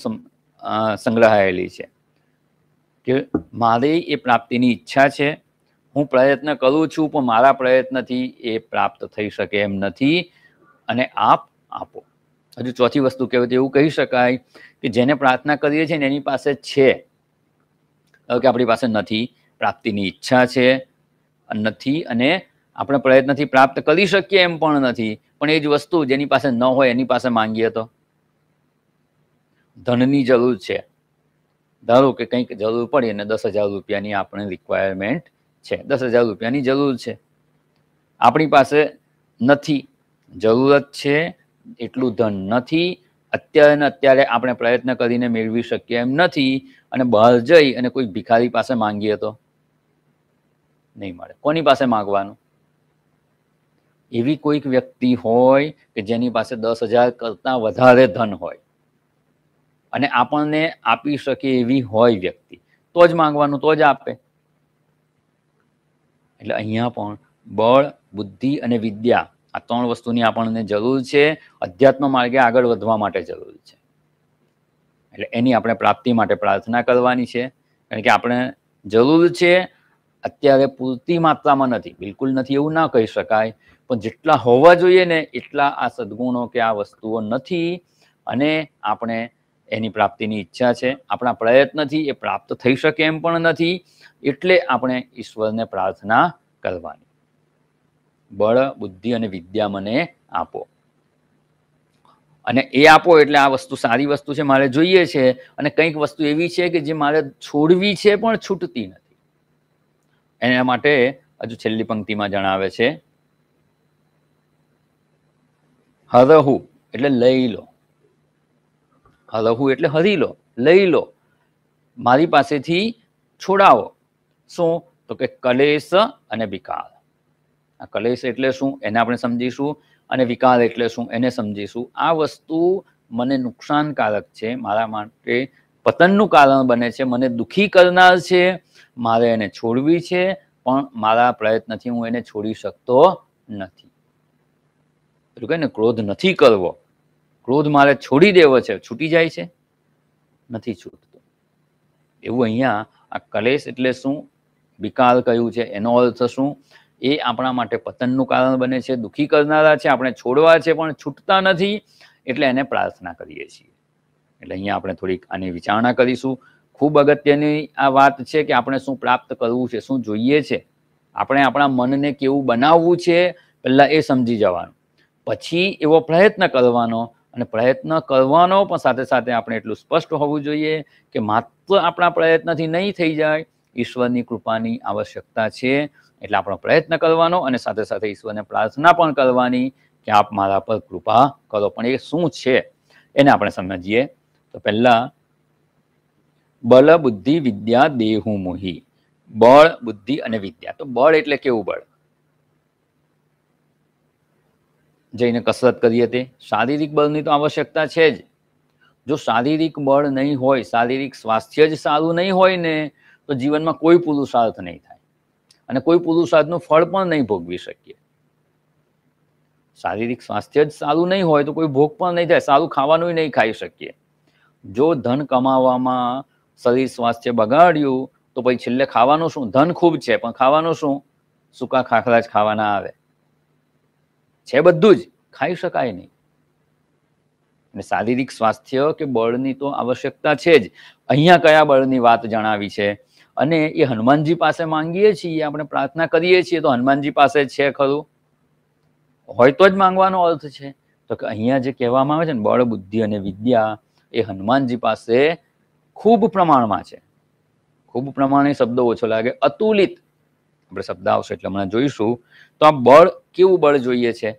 સંગ્રહાયેલી છે કે મારી એ પ્રાપ્તિની ઈચ્છા છે હું પ્રયત્ન કરું છું પણ મારા પ્રયત્નથી એ પ્રાપ્ત થઈ શકે એમ નથી અને આપ આપો હજુ ચોથી વસ્તુ કહેવાય એવું કહી શકાય કે જેને પ્રાર્થના કરીએ છીએ ને એની પાસે છે કે આપણી પાસે નથી પ્રાપ્તિની ઈચ્છા છે નથી અને આપણે પ્રયત્નથી પ્રાપ્ત કરી શકીએ એમ પણ નથી પણ એ જ વસ્તુ જેની પાસે ન હોય એની પાસે માંગીએ તો ધનની જરૂર છે ધારો કે કંઈક જરૂર પડી અને દસ હજાર રૂપિયાની આપણે રિક્વાયરમેન્ટ છે દસ હજાર રૂપિયાની જરૂર છે આપણી પાસે નથી જરૂરત છે એટલું ધન નથી અત્યારે ને અત્યારે આપણે પ્રયત્ન કરીને મેળવી શકીએ એમ નથી અને બહાર જઈ અને કોઈ ભિખારી પાસે માંગીએ તો નહીં મળે કોની પાસે માંગવાનું એવી કોઈક વ્યક્તિ હોય કે જેની પાસે દસ હજાર કરતાં વધારે ધન હોય અને આપણને આપી શકે એવી હોય વ્યક્તિ તો જ માંગવાનું તો જ આપે એટલે અહીંયા પણ બળ બુદ્ધિ અને વિદ્યા આ ત્રણ વસ્તુની આપણને જરૂર છે અધ્યાત્મ માર્ગે આગળ વધવા માટે જરૂર છે એટલે એની આપણે પ્રાપ્તિ માટે પ્રાર્થના કરવાની છે કારણ કે આપણે જરૂર છે અત્યારે પૂરતી માત્રામાં નથી બિલકુલ નથી એવું ના કહી શકાય પણ જેટલા હોવા જોઈએ ને એટલા આ સદગુણો કે આ વસ્તુઓ નથી અને આપણે એની પ્રાપ્તિની ઈચ્છા છે આપણા પ્રયત્નથી એ પ્રાપ્ત થઈ શકે એમ પણ નથી એટલે આપણે ઈશ્વરને પ્રાર્થના કરવાની બળ બુદ્ધિ અને વિદ્યા મને આપો અને એ આપો એટલે આ વસ્તુ સારી વસ્તુ છે મારે જોઈએ છે અને કંઈક વસ્તુ એવી છે કે જે મારે છોડવી છે પણ છૂટતી નથી એના માટે હજુ છેલ્લી પંક્તિમાં જણાવે છે હરહુ એટલે લઈ લો હરહુ એટલે હરી લો લઈ લો મારી પાસેથી છોડાવો શું તો કે કલેશ અને વિકાર આ કલેશ એટલે શું એને આપણે સમજીશું અને વિકાર એટલે શું એને સમજીશું આ વસ્તુ મને નુકસાનકારક છે મારા માટે પતનનું કારણ બને છે મને દુઃખી કરનાર છે મારે એને છોડવી છે પણ મારા પ્રયત્નથી હું એને છોડી શકતો નથી એટલે કહે ને ક્રોધ નથી કરવો ક્રોધ મારે છોડી દેવો છે છૂટી જાય છે નથી છૂટતો એવું અહીંયા આ કલેશ એટલે શું વિકાર કયું છે એનો અર્થ શું એ આપણા માટે પતનનું કારણ બને છે દુઃખી કરનારા છે આપણે છોડવા છે પણ છૂટતા નથી એટલે એને પ્રાર્થના કરીએ છીએ એટલે અહીંયા આપણે થોડીક આની વિચારણા કરીશું ખૂબ અગત્યની આ વાત છે કે આપણે શું પ્રાપ્ત કરવું છે શું જોઈએ છે આપણે આપણા મનને કેવું બનાવવું છે પહેલાં એ સમજી જવાનું પછી એવો પ્રયત્ન કરવાનો અને પ્રયત્ન કરવાનો પણ સાથે સાથે આપણે એટલું સ્પષ્ટ હોવું જોઈએ કે માત્ર આપણા પ્રયત્નથી નહીં થઈ જાય ઈશ્વરની કૃપાની આવશ્યકતા છે એટલે આપણો પ્રયત્ન કરવાનો અને સાથે સાથે ઈશ્વરને પ્રાર્થના પણ કરવાની કે આપ મારા પર કૃપા કરો પણ એ શું છે એને આપણે સમજીએ તો પહેલા બળ બુદ્ધિ વિદ્યા દેહુ મોહી બળ બુદ્ધિ અને વિદ્યા તો બળ એટલે કેવું બળ જઈને કસરત કરીએ તે શારીરિક બળની તો આવશ્યકતા છે જ જો શારીરિક બળ નહીં હોય શારીરિક સ્વાસ્થ્ય જ સારું નહીં હોય ને તો જીવનમાં કોઈ પુરુષાર્થ નહીં થાય અને કોઈ પુરુષાર્થનું ફળ પણ નહીં ભોગવી શકીએ શારીરિક સ્વાસ્થ્ય જ સારું નહીં હોય તો કોઈ ભોગ પણ નહીં થાય સારું ખાવાનું નહીં ખાઈ શકીએ જો ધન કમાવામાં શરીર સ્વાસ્થ્ય બગાડ્યું તો પછી છેલ્લે ખાવાનું શું ધન ખૂબ છે પણ ખાવાનું શું સૂકા ખાખરા જ ખાવાના આવે છે બધું જ ખાઈ શકાય નહીં અને શારીરિક સ્વાસ્થ્ય કે બળની તો આવશ્યકતા છે જ અહીંયા કયા બળની વાત જણાવી છે અને એ હનુમાનજી પાસે માંગીએ છીએ આપણે પ્રાર્થના કરીએ છીએ તો હનુમાનજી પાસે છે ખરું હોય તો જ માંગવાનો અર્થ છે તો કે અહીંયા જે કહેવામાં આવે છે ને બળ બુદ્ધિ અને વિદ્યા એ હનુમાનજી પાસે ખૂબ પ્રમાણમાં છે ખૂબ પ્રમાણે શબ્દો ઓછો લાગે અતુલિત આપણે શબ્દ આવશે એટલે હમણાં જોઈશું તો આ બળ કેવું બળ જોઈએ છે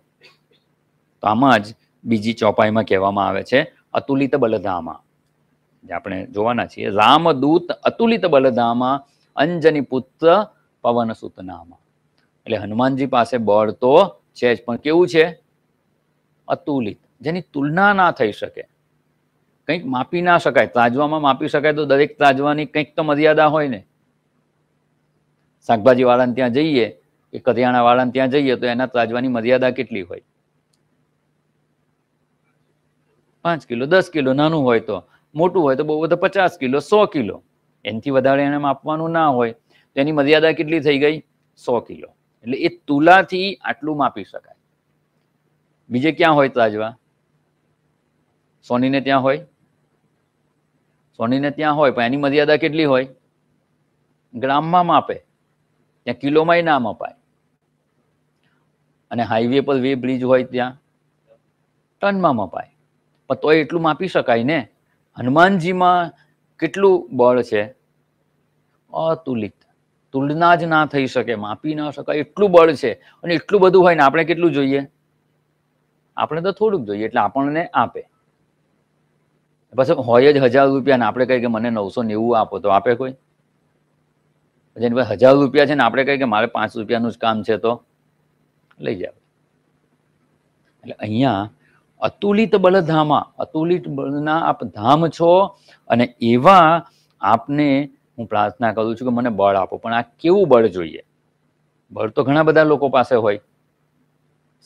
તો આમાં જ બીજી ચોપાઈમાં કહેવામાં આવે છે અતુલિત બલધામાં જે આપણે જોવાના છીએ રામદૂત અતુલિત બલધામા અંજની પુત્ર પવન સુતનામા એટલે હનુમાનજી પાસે બળ તો છે જ પણ કેવું છે અતુલિત જેની તુલના ના થઈ શકે કંઈક માપી ના શકાય ત્રાજવામાં માપી શકાય તો દરેક ત્રાજવાની કંઈક તો મર્યાદા હોય ને શાકભાજી વાળાને ત્યાં જઈએ કે કરિયાણા વાળાને ત્યાં જઈએ તો એના ત્રાજવાની મર્યાદા કેટલી હોય પાંચ કિલો દસ કિલો નાનું હોય તો મોટું હોય તો બહુ બધા પચાસ કિલો સો કિલો એનથી વધારે એને માપવાનું ના હોય તો એની મર્યાદા કેટલી થઈ ગઈ સો કિલો એટલે એ તુલાથી આટલું માપી શકાય બીજે ક્યાં હોય તાજવા સોનીને ત્યાં હોય સોનીને ત્યાં હોય પણ એની મર્યાદા કેટલી હોય ગ્રામમાં માપે ત્યાં કિલોમાંય ના મપાય અને હાઈવે પર વે બ્રિજ હોય ત્યાં ટનમાં મપાય પણ તોય એટલું માપી શકાય ને હનુમાનજીમાં કેટલું બળ છે અતુલિત તુલના જ ના થઈ શકે માપી ન શકાય એટલું બળ છે અને એટલું બધું હોય ને આપણે કેટલું જોઈએ આપણે તો થોડુંક જોઈએ એટલે આપણને આપે પછી હોય જ હજાર રૂપિયા ને આપણે કહીએ કે મને નવસો નેવું આપો તો આપે કોઈ પછી પાસે હજાર રૂપિયા છે ને આપણે કહીએ કે મારે પાંચ રૂપિયાનું જ કામ છે તો લઈ જાવ એટલે અહીંયા અતુલિત બલધામા અતુલિત બળના આપ ધામ છો અને એવા આપને હું પ્રાર્થના કરું છું કે મને બળ આપો પણ આ કેવું બળ જોઈએ બળ તો ઘણા બધા લોકો પાસે હોય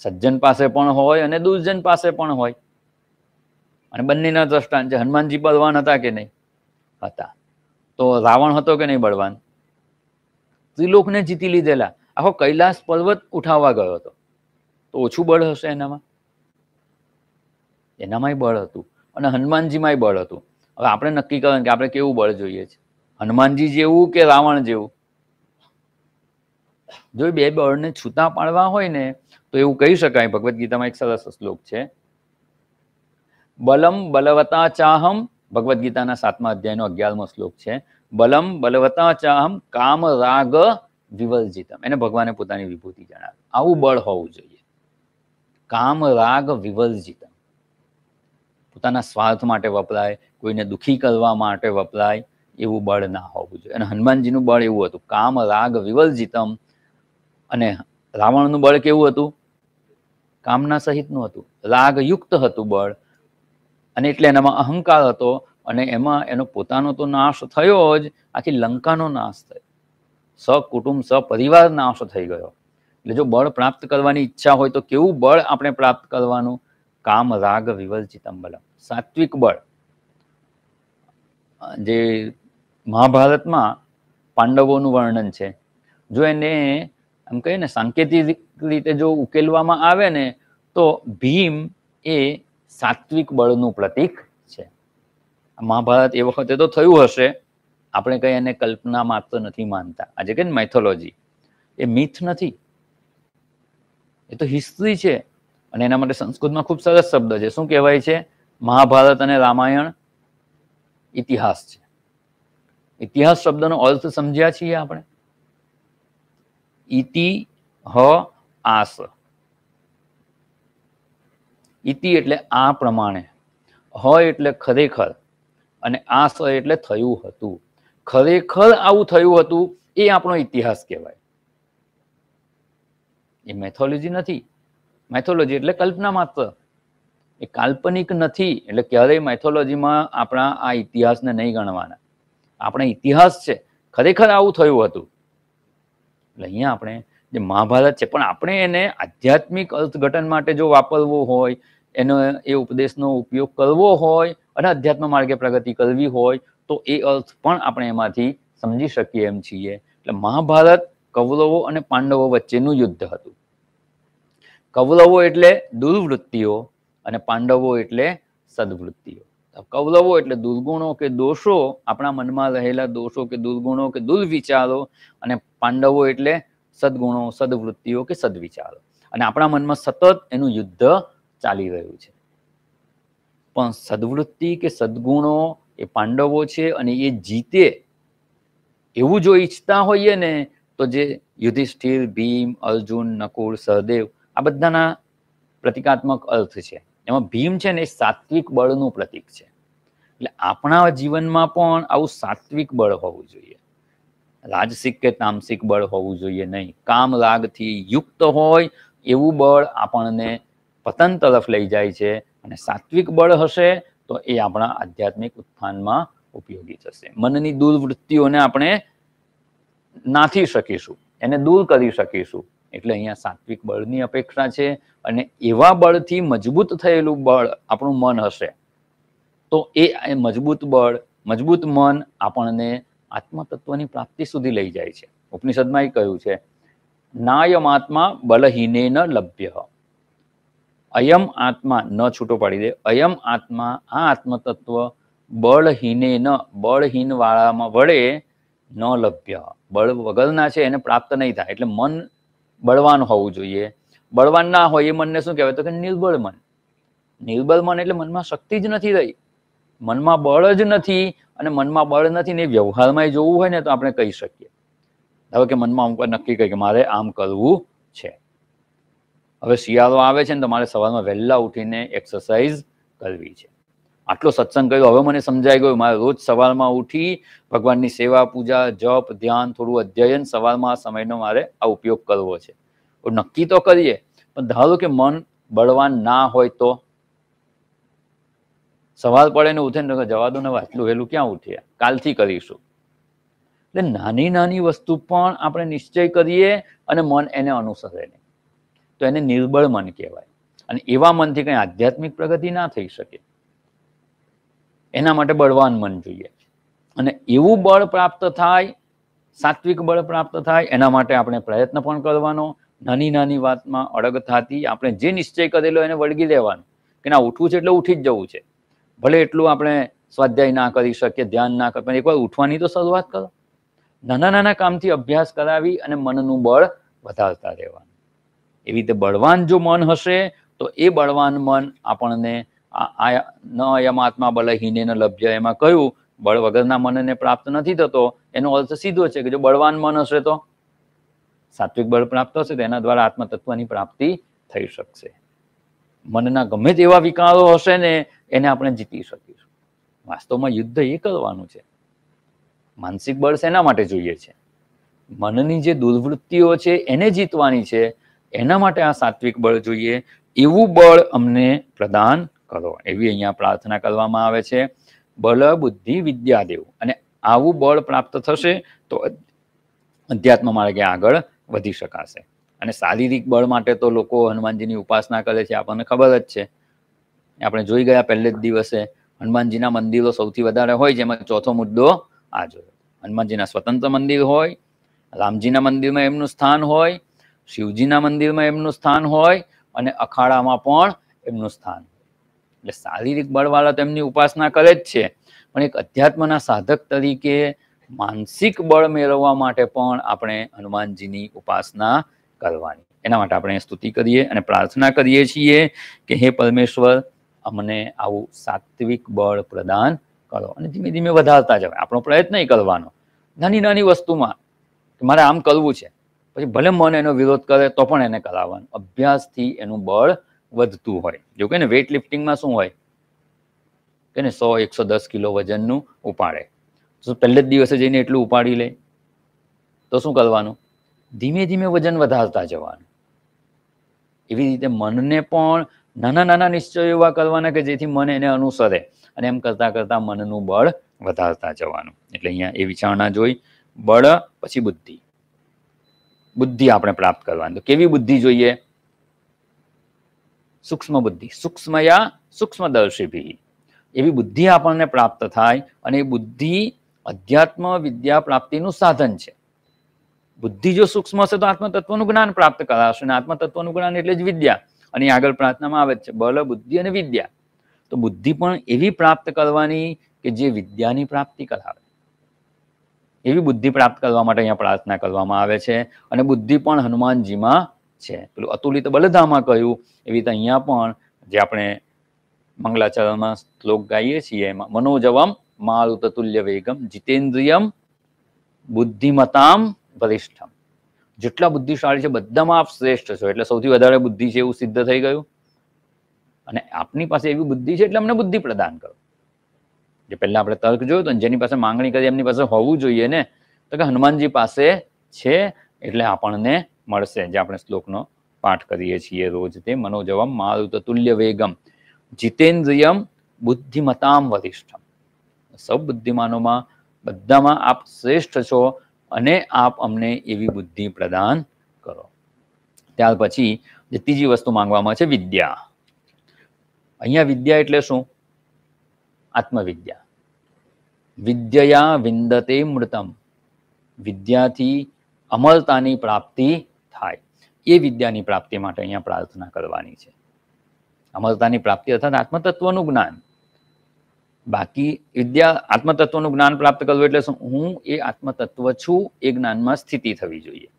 સજ્જન પાસે પણ હોય અને દુર્જન પાસે પણ હોય અને બંનેના દ્રષ્ટાંત છે હનુમાનજી બળવાન હતા કે નહીં હતા તો રાવણ હતો કે નહીં બળવાન ત્રિલોકને જીતી લીધેલા આખો કૈલાસ પર્વત ઉઠાવવા ગયો હતો તો ઓછું બળ હશે એનામાં એનામાંય બળ હતું અને હનુમાનજીમાંય બળ હતું હવે આપણે નક્કી કરવાનું કે આપણે કેવું બળ જોઈએ છે હનુમાનજી જેવું કે રાવણ જેવું જો બે બળને છૂતા પાડવા હોય ને તો એવું કહી શકાય ભગવદ્ ગીતામાં એક સરસ શ્લોક છે બલમ બલવતા ચાહમ ભગવદ્ ગીતાના સાતમા અધ્યાયનો અગિયારમો શ્લોક છે બલમ બલવતા ચાહમ કામ રાગ વિવલજિતમ એને ભગવાને પોતાની વિભૂતિ જણાવી આવું બળ હોવું જોઈએ કામ રાગ વિવલજિતમ પોતાના સ્વાર્થ માટે વપરાય કોઈને દુઃખી કરવા માટે વપરાય એવું બળ ના હોવું જોઈએ અને હનુમાનજીનું બળ એવું હતું કામ રાગ વિવર્જિતમ અને રાવણનું બળ કેવું હતું કામના સહિતનું હતું રાગયુક્ત હતું બળ અને એટલે એનામાં અહંકાર હતો અને એમાં એનો પોતાનો તો નાશ થયો જ આખી લંકાનો નાશ થયો સકુટુંબ સપરિવાર નાશ થઈ ગયો એટલે જો બળ પ્રાપ્ત કરવાની ઈચ્છા હોય તો કેવું બળ આપણે પ્રાપ્ત કરવાનું કામ રાગ વિવલજીતમ બલમ સાત્વિક બળ જે મહાભારતમાં પાંડવોનું વર્ણન છે જો એને એમ કહીએ ને સાંકેતિક રીતે જો ઉકેલવામાં આવે ને તો ભીમ એ સાત્વિક બળનું પ્રતીક છે મહાભારત એ વખતે તો થયું હશે આપણે કઈ એને કલ્પના માત્ર નથી માનતા આજે કે મેથોલોજી એ મિથ નથી એ તો હિસ્ટ્રી છે અને એના માટે સંસ્કૃતમાં ખૂબ સરસ શબ્દ છે શું કહેવાય છે મહાભારત અને રામાયણ ઇતિહાસ છે ઇતિહાસ શબ્દનો અર્થ સમજ્યા છીએ આપણે ઇતિ હ આસ ઇતિ એટલે આ પ્રમાણે હ એટલે ખરેખર અને આસ એટલે થયું હતું ખરેખર આવું થયું હતું એ આપણો ઇતિહાસ કહેવાય એ મેથોલોજી નથી મેથોલોજી એટલે કલ્પના માત્ર એ કાલ્પનિક નથી એટલે ક્યારેય માઇથોલોજીમાં આપણા આ ઇતિહાસને નહીં ગણવાના આપણા ઇતિહાસ છે ખરેખર આવું થયું હતું એટલે અહીંયા આપણે જે મહાભારત છે પણ આપણે એને આધ્યાત્મિક અર્થઘટન માટે જો વાપરવું હોય એનો એ ઉપદેશનો ઉપયોગ કરવો હોય અને અધ્યાત્મ માર્ગે પ્રગતિ કરવી હોય તો એ અર્થ પણ આપણે એમાંથી સમજી શકીએ એમ છીએ એટલે મહાભારત કૌરવો અને પાંડવો વચ્ચેનું યુદ્ધ હતું કૌરવો એટલે દુર્વૃત્તિઓ અને પાંડવો એટલે સદવૃત્તિઓ કૌલવો એટલે દુર્ગુણો કે દોષો આપણા મનમાં રહેલા દોષો કે દુર્ગુણો કે દુર્વિચારો અને પાંડવો એટલે સદગુણો સદવૃત્તિઓ કે સદવિચારો અને આપણા મનમાં સતત એનું યુદ્ધ ચાલી રહ્યું છે પણ સદવૃત્તિ કે સદગુણો એ પાંડવો છે અને એ જીતે એવું જો ઈચ્છતા હોઈએ ને તો જે યુધિષ્ઠિર ભીમ અર્જુન નકુળ સહદેવ આ બધાના પ્રતિકાત્મક અર્થ છે એમાં ભીમ છે ને એ સાત્વિક બળનું પ્રતીક છે એટલે આપણા જીવનમાં પણ આવું સાત્વિક બળ હોવું જોઈએ રાજસિક કે તામસિક બળ હોવું જોઈએ નહીં કામ લાગથી યુક્ત હોય એવું બળ આપણને પતન તરફ લઈ જાય છે અને સાત્વિક બળ હશે તો એ આપણા આધ્યાત્મિક ઉત્થાનમાં ઉપયોગી થશે મનની દુર્વૃત્તિઓને આપણે નાથી શકીશું એને દૂર કરી શકીશું એટલે અહીંયા સાત્વિક બળની અપેક્ષા છે અને એવા બળથી મજબૂત થયેલું બળ આપણું મન હશે તો એ મજબૂત બળ મજબૂત મન આપણને આત્મતત્વની પ્રાપ્તિ સુધી લઈ જાય છે ઉપનિષદમાં એ કહ્યું છે નાયમ આત્મા બલહીને ન લભ્ય અયમ આત્મા ન છૂટો પાડી દે અયમ આત્મા આ આત્મતત્વ બળહીને ન બળહીન વાળામાં વડે ન લભ્ય બળ વગરના છે એને પ્રાપ્ત નહીં થાય એટલે મન બળવાન હોવું જોઈએ બળવાન ના હોય એ મનને શું કહેવાય તો કે નિર્બળ મન નિર્બળ મન એટલે મનમાં શક્તિ જ નથી રહી મનમાં બળ જ નથી અને મનમાં બળ નથી ને એ વ્યવહારમાં જોવું હોય ને તો આપણે કહી શકીએ ધારો કે મનમાં અમુક નક્કી કરી કે મારે આમ કરવું છે હવે શિયાળો આવે છે ને તો મારે સવારમાં વહેલા ઉઠીને એક્સરસાઇઝ કરવી છે આટલો સત્સંગ કર્યો હવે મને સમજાઈ ગયું મારે રોજ સવારમાં ઉઠી ભગવાનની સેવા પૂજા જપ ધ્યાન થોડું અધ્યયન સવારમાં આ સમયનો મારે આ ઉપયોગ કરવો છે નક્કી તો કરીએ પણ ધારો કે મન બળવાન ના હોય તો સવાર પડે ને ઉઠે ને જવા દો ને આટલું વહેલું ક્યાં ઉઠીએ કાલથી કરીશું એટલે નાની નાની વસ્તુ પણ આપણે નિશ્ચય કરીએ અને મન એને અનુસરે નહીં તો એને નિર્બળ મન કહેવાય અને એવા મનથી કંઈ આધ્યાત્મિક પ્રગતિ ના થઈ શકે એના માટે બળવાન મન જોઈએ અને એવું બળ પ્રાપ્ત થાય સાત્વિક બળ પ્રાપ્ત થાય એના માટે આપણે પ્રયત્ન પણ કરવાનો નાની નાની વાતમાં અડગ થતી આપણે જે નિશ્ચય કરેલો એને વળગી લેવાનું કે ના ઉઠવું છે એટલે ઉઠી જ જવું છે ભલે એટલું આપણે સ્વાધ્યાય ના કરી શકીએ ધ્યાન ના કરી પણ એકવાર ઉઠવાની તો શરૂઆત કરો નાના નાના કામથી અભ્યાસ કરાવી અને મનનું બળ વધારતા રહેવાનું એવી રીતે બળવાન જો મન હશે તો એ બળવાન મન આપણને ન અયમ આત્મા બલ હીને લભ્ય એમાં કહ્યું બળ વગરના મનને પ્રાપ્ત નથી થતો એનો અર્થ સીધો છે કે જો બળવાન મન હશે તો સાત્વિક બળ પ્રાપ્ત હશે તો એના દ્વારા આત્મતત્વની પ્રાપ્તિ થઈ શકશે મનના ગમે તેવા વિકારો હશે ને એને આપણે જીતી શકીશું વાસ્તવમાં યુદ્ધ એ કરવાનું છે માનસિક બળ શેના માટે જોઈએ છે મનની જે દુર્વૃત્તિઓ છે એને જીતવાની છે એના માટે આ સાત્વિક બળ જોઈએ એવું બળ અમને પ્રદાન કરો એવી અહીંયા પ્રાર્થના કરવામાં આવે છે બલ બુદ્ધિ વિદ્યાદેવ અને આવું બળ પ્રાપ્ત થશે તો અધ્યાત્મ માર્ગે આગળ વધી શકાશે અને શારીરિક બળ માટે તો લોકો હનુમાનજીની ઉપાસના કરે છે આપણને ખબર જ છે આપણે જોઈ ગયા પહેલે જ દિવસે હનુમાનજીના મંદિરો સૌથી વધારે હોય જેમાં ચોથો મુદ્દો આ જોયો હનુમાનજીના સ્વતંત્ર મંદિર હોય રામજીના મંદિરમાં એમનું સ્થાન હોય શિવજીના મંદિરમાં એમનું સ્થાન હોય અને અખાડામાં પણ એમનું સ્થાન એટલે શારીરિક બળવાળા તો એમની ઉપાસના કરે જ છે પણ એક અધ્યાત્મના સાધક તરીકે માનસિક બળ મેળવવા માટે પણ આપણે હનુમાનજીની ઉપાસના કરવાની એના માટે આપણે સ્તુતિ કરીએ અને પ્રાર્થના કરીએ છીએ કે હે પરમેશ્વર અમને આવું સાત્વિક બળ પ્રદાન કરો અને ધીમે ધીમે વધારતા જવાય આપણો પ્રયત્ન કરવાનો નાની નાની વસ્તુમાં મારે આમ કરવું છે પછી ભલે મન એનો વિરોધ કરે તો પણ એને કરાવવાનું અભ્યાસથી એનું બળ વધતું હોય જો કે ને વેઇટ લિફ્ટિંગમાં શું હોય કે ને સો એકસો દસ કિલો વજનનું ઉપાડે તો પહેલે જ દિવસે જઈને એટલું ઉપાડી લે તો શું કરવાનું ધીમે ધીમે વજન વધારતા જવાનું એવી રીતે મનને પણ નાના નાના નિશ્ચયો એવા કરવાના કે જેથી મન એને અનુસરે અને એમ કરતા કરતા મનનું બળ વધારતા જવાનું એટલે અહીંયા એ વિચારણા જોઈ બળ પછી બુદ્ધિ બુદ્ધિ આપણે પ્રાપ્ત કરવાની તો કેવી બુદ્ધિ જોઈએ સૂક્ષ્મ બુદ્ધિ સૂક્ષ્મયા સૂક્ષ્મદર્શીભી એવી બુદ્ધિ આપણને પ્રાપ્ત થાય અને એ બુદ્ધિ અધ્યાત્મ વિદ્યા પ્રાપ્તિનું સાધન છે બુદ્ધિ જો સૂક્ષ્મ હશે તો આત્મતત્વનું જ્ઞાન પ્રાપ્ત કરાશે અને આત્મતત્વનું જ્ઞાન એટલે જ વિદ્યા અને આગળ પ્રાર્થનામાં આવે છે બળ બુદ્ધિ અને વિદ્યા તો બુદ્ધિ પણ એવી પ્રાપ્ત કરવાની કે જે વિદ્યાની પ્રાપ્તિ કરાવે એવી બુદ્ધિ પ્રાપ્ત કરવા માટે અહીંયા પ્રાર્થના કરવામાં આવે છે અને બુદ્ધિ પણ હનુમાનજીમાં છે પેલું અતુલિત બલધામાં કહ્યું એવી રીતે અહીંયા પણ જે આપણે મંગલાચરણમાં શ્લોક ગાઈએ છીએ એમાં મનોજવમ મારુતતુલ્ય વેગમ જીતેન્દ્રિયમ બુદ્ધિમતામ વરિષ્ઠમ જેટલા બુદ્ધિશાળી છે બધામાં આપ શ્રેષ્ઠ છો એટલે સૌથી વધારે બુદ્ધિ છે એવું સિદ્ધ થઈ ગયું અને આપની પાસે એવી બુદ્ધિ છે એટલે અમને બુદ્ધિ પ્રદાન કરો જે પહેલા આપણે તર્ક જોયું તો જેની પાસે માંગણી કરી એમની પાસે હોવું જોઈએ ને તો કે હનુમાનજી પાસે છે એટલે આપણને મળશે જે આપણે શ્લોકનો પાઠ કરીએ છીએ રોજ તે મનોજવમ મારુતતુલ્ય વેગમ જીતેન્દ્રિયમ બુદ્ધિમતામ વરિષ્ઠમ સૌ બુદ્ધિમાનોમાં બધામાં આપ શ્રેષ્ઠ છો અને આપ અમને એવી બુદ્ધિ પ્રદાન કરો ત્યાર પછી જે ત્રીજી વસ્તુ માંગવામાં છે વિદ્યા અહીંયા વિદ્યા એટલે શું આત્મવિદ્યા વિદ્યયા વિંદતે મૃતમ વિદ્યાથી અમરતાની પ્રાપ્તિ થાય એ વિદ્યાની પ્રાપ્તિ માટે અહીંયા પ્રાર્થના કરવાની છે અમરતાની પ્રાપ્તિ અર્થાત આત્મતત્વનું જ્ઞાન બાકી વિદ્યા આત્મતત્વનું જ્ઞાન પ્રાપ્ત કરવું એટલે હું એ આત્મતત્વ છું એ જ્ઞાનમાં સ્થિતિ થવી જોઈએ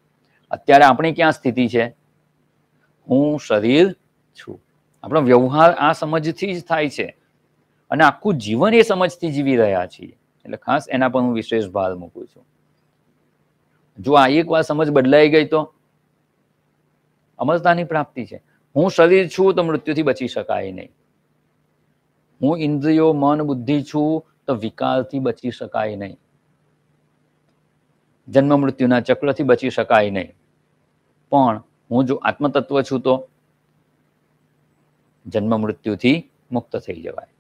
અત્યારે આપણી ક્યાં સ્થિતિ છે હું શરીર છું આપણો વ્યવહાર આ સમજથી જ થાય છે અને આખું જીવન એ સમજથી જીવી રહ્યા છીએ એટલે ખાસ એના પર હું વિશેષ ભાર મૂકું છું જો આ એક વાર સમજ બદલાઈ ગઈ તો અમરતાની પ્રાપ્તિ છે હું શરીર છું તો મૃત્યુથી બચી શકાય નહીં હું ઇન્દ્રિયો મન બુદ્ધિ છું તો વિકારથી બચી શકાય નહીં જન્મ મૃત્યુના ચક્રથી બચી શકાય નહીં પણ હું જો આત્મતત્વ છું તો જન્મ મૃત્યુથી મુક્ત થઈ જવાય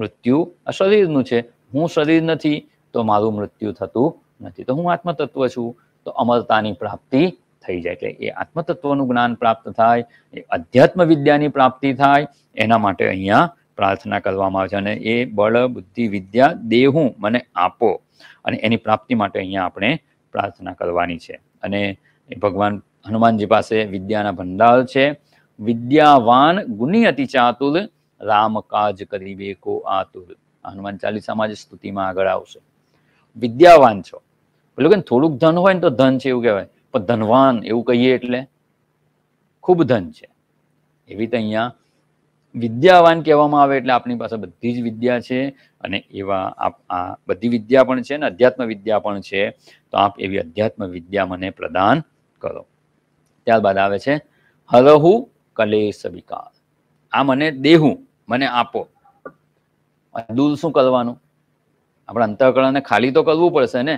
મૃત્યુ આ શરીરનું છે હું શરીર નથી તો મારું મૃત્યુ થતું નથી તો હું આત્મતત્વ છું તો અમરતાની પ્રાપ્તિ થઈ જાય એટલે એ આત્મતત્વનું જ્ઞાન પ્રાપ્ત થાય એ અધ્યાત્મ વિદ્યાની પ્રાપ્તિ થાય એના માટે અહીંયા પ્રાર્થના કરવામાં આવે છે અને એ બળ બુદ્ધિ વિદ્યા દેહું મને આપો અને એની પ્રાપ્તિ માટે અહીંયા આપણે પ્રાર્થના કરવાની છે અને ભગવાન હનુમાનજી પાસે વિદ્યાના ભંડાર છે વિદ્યાવાન ગુની અતિ ચાતુર રામ કાજ કરી બે કો આતુલ હનુમાન ચાલીસામાં જ સ્તુતિમાં આગળ આવશે વિદ્યાવાન છો પેલું કે થોડુંક ધન હોય ને તો ધન છે એવું કહેવાય ધનવાન એવું કહીએ એટલે ખૂબ ધન છે એવી રીતે અહીંયા વિદ્યાવાન કહેવામાં આવે એટલે આપણી પાસે બધી જ વિદ્યા છે અને એવા આ બધી વિદ્યા પણ છે ને અધ્યાત્મ વિદ્યા પણ છે તો આપ એવી અધ્યાત્મ વિદ્યા મને પ્રદાન કરો ત્યારબાદ આવે છે હરહુ કલેશ વિકાર આ મને દેહું મને આપો દૂર શું કરવાનું આપણા અંતઃકરણને ખાલી તો કરવું પડશે ને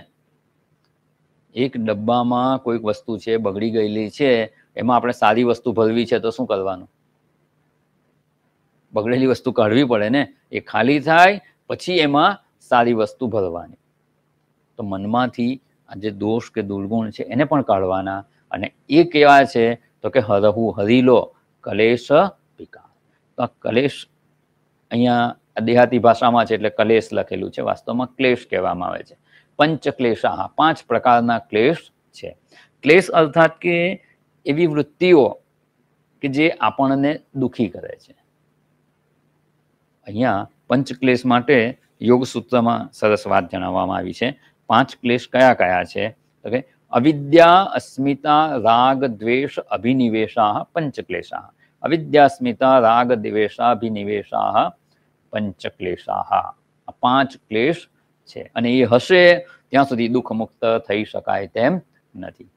એક ડબ્બામાં કોઈક વસ્તુ છે બગડી ગયેલી છે એમાં આપણે સારી વસ્તુ ભરવી છે તો શું કરવાનું બગડેલી વસ્તુ કાઢવી પડે ને એ ખાલી થાય પછી એમાં સારી વસ્તુ ભરવાની તો મનમાંથી આ જે દોષ કે દુર્ગુણ છે એને પણ કાઢવાના અને એ કેવા છે તો કે હરહુ લો કલેશ વિકાર તો આ કલેશ અહીંયા દેહાતી ભાષામાં છે એટલે કલેશ લખેલું છે વાસ્તવમાં ક્લેશ કહેવામાં આવે છે પંચ પંચક્લેશાહ પાંચ પ્રકારના ક્લેશ છે ક્લેશ અર્થાત કે એવી વૃત્તિઓ કે જે આપણને દુખી કરે છે અહીંયા પંચ ક્લેશ માટે યોગ સૂત્રમાં સરસ વાત જણાવવામાં આવી છે પાંચ ક્લેશ કયા કયા છે તો કે અવિદ્યા અસ્મિતા રાગ દ્વેષ અભિનિવેશાહ પંચક્લેશાહ અવિદ્યા અસ્મિતા રાગ દ્વેષા દ્વેષાભિનિવેશાહ પંચ આ પાંચ ક્લેશ છે અને એ હશે ત્યાં સુધી દુઃખ મુક્ત થઈ શકાય તેમ નથી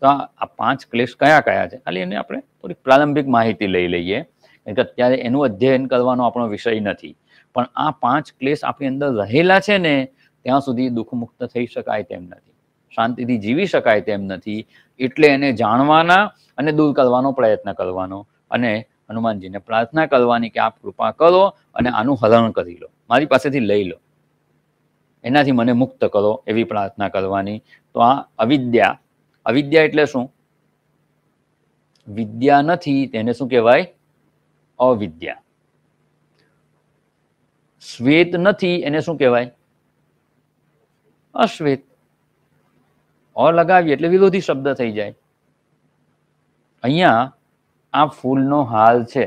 તો આ પાંચ ક્લેશ કયા કયા છે ખાલી એને આપણે થોડીક પ્રારંભિક માહિતી લઈ લઈએ કારણ કે અત્યારે એનું અધ્યયન કરવાનો આપણો વિષય નથી પણ આ પાંચ ક્લેશ આપણી અંદર રહેલા છે ને ત્યાં સુધી દુઃખ મુક્ત થઈ શકાય તેમ નથી શાંતિથી જીવી શકાય તેમ નથી એટલે એને જાણવાના અને દૂર કરવાનો પ્રયત્ન કરવાનો અને હનુમાનજીને પ્રાર્થના કરવાની કે આપ કૃપા કરો અને આનું હરણ કરી લો મારી પાસેથી લઈ લો એનાથી મને મુક્ત કરો એવી પ્રાર્થના કરવાની તો આ અવિદ્યા અવિદ્યા એટલે શું વિદ્યા નથી તેને શું કહેવાય અવિદ્યા શ્વેત નથી એને શું કહેવાય અશ્વેત અ લગાવી એટલે વિરોધી શબ્દ થઈ જાય અહીંયા આ ફૂલનો હાલ છે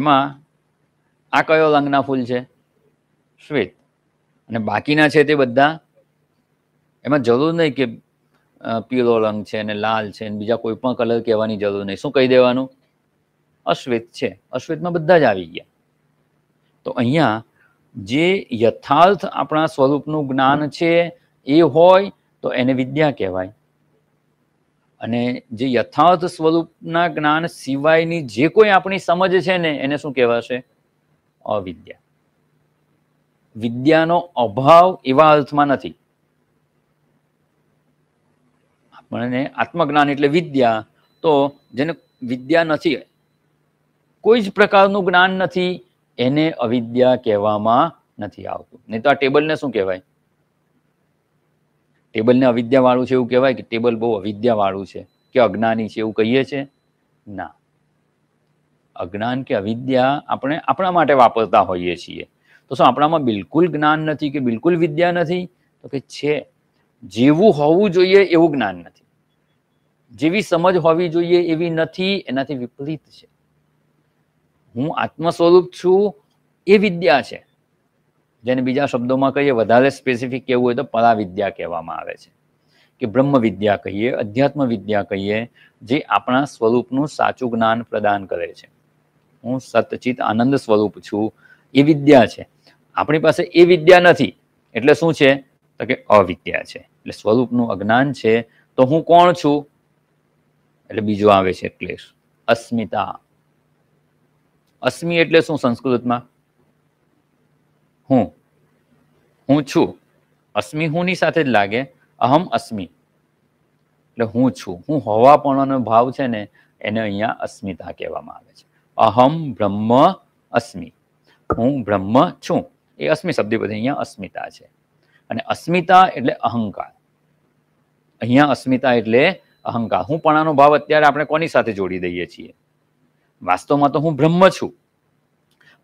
એમાં આ કયો રંગના ફૂલ છે શ્વેત અને બાકીના છે તે બધા એમાં જરૂર નહીં કે પીળો રંગ છે અને લાલ છે અને બીજા કોઈ પણ કલર કહેવાની જરૂર નહીં શું કહી દેવાનું અશ્વેત છે અશ્વેતમાં બધા જ આવી ગયા તો અહીંયા જે યથાર્થ આપણા સ્વરૂપનું જ્ઞાન છે એ હોય તો એને વિદ્યા કહેવાય અને જે યથાર્થ સ્વરૂપના જ્ઞાન સિવાયની જે કોઈ આપણી સમજ છે ને એને શું કહેવાશે અવિદ્યા વિદ્યાનો અભાવ એવા અર્થમાં નથી આપણને આત્મજ્ઞાન એટલે વિદ્યા તો જેને વિદ્યા નથી કોઈ જ પ્રકારનું જ્ઞાન નથી એને અવિદ્યા કહેવામાં નથી આવતું નહીં તો આ ટેબલને શું કહેવાય ટેબલને વાળું છે એવું કહેવાય કે ટેબલ બહુ અવિદ્યાવાળું છે કે અજ્ઞાની છે એવું કહીએ છીએ ના અજ્ઞાન કે અવિદ્યા આપણે આપણા માટે વાપરતા હોઈએ છીએ તો શું આપણામાં બિલકુલ જ્ઞાન નથી કે બિલકુલ વિદ્યા નથી તો કે છે જેવું હોવું જોઈએ એવું જ્ઞાન નથી જેવી સમજ હોવી જોઈએ એવી નથી એનાથી વિપરીત છે હું આત્મ સ્વરૂપ છું એ વિદ્યા છે જેને બીજા શબ્દોમાં કહીએ વધારે સ્પેસિફિક કહેવું હોય તો પરાવિદ્યા કહેવામાં આવે છે કે બ્રહ્મ વિદ્યા કહીએ અધ્યાત્મ વિદ્યા કહીએ જે આપણા સ્વરૂપનું સાચું જ્ઞાન પ્રદાન કરે છે હું સતચિત આનંદ સ્વરૂપ છું એ વિદ્યા છે આપણી પાસે એ વિદ્યા નથી એટલે શું છે તો કે અવિદ્યા છે એટલે સ્વરૂપનું અજ્ઞાન છે તો હું કોણ છું એટલે બીજો આવે છે ક્લેશ અસ્મિતા અસ્મિ એટલે શું સંસ્કૃતમાં હું હું છું અસ્મિ હુંની સાથે જ લાગે અહમ અસ્મિ એટલે હું છું હું હોવાપણાનો ભાવ છે ને એને અહીંયા અસ્મિતા કહેવામાં આવે છે અહમ બ્રહ્મ અસ્મિ હું બ્રહ્મ છું એ અસ્મિ શબ્દ બધી અહીંયા અસ્મિતા છે અને અસ્મિતા એટલે અહંકાર અહીંયા અસ્મિતા એટલે અહંકાર હું પણાનો ભાવ અત્યારે આપણે કોની સાથે જોડી દઈએ છીએ વાસ્તવમાં તો હું બ્રહ્મ છું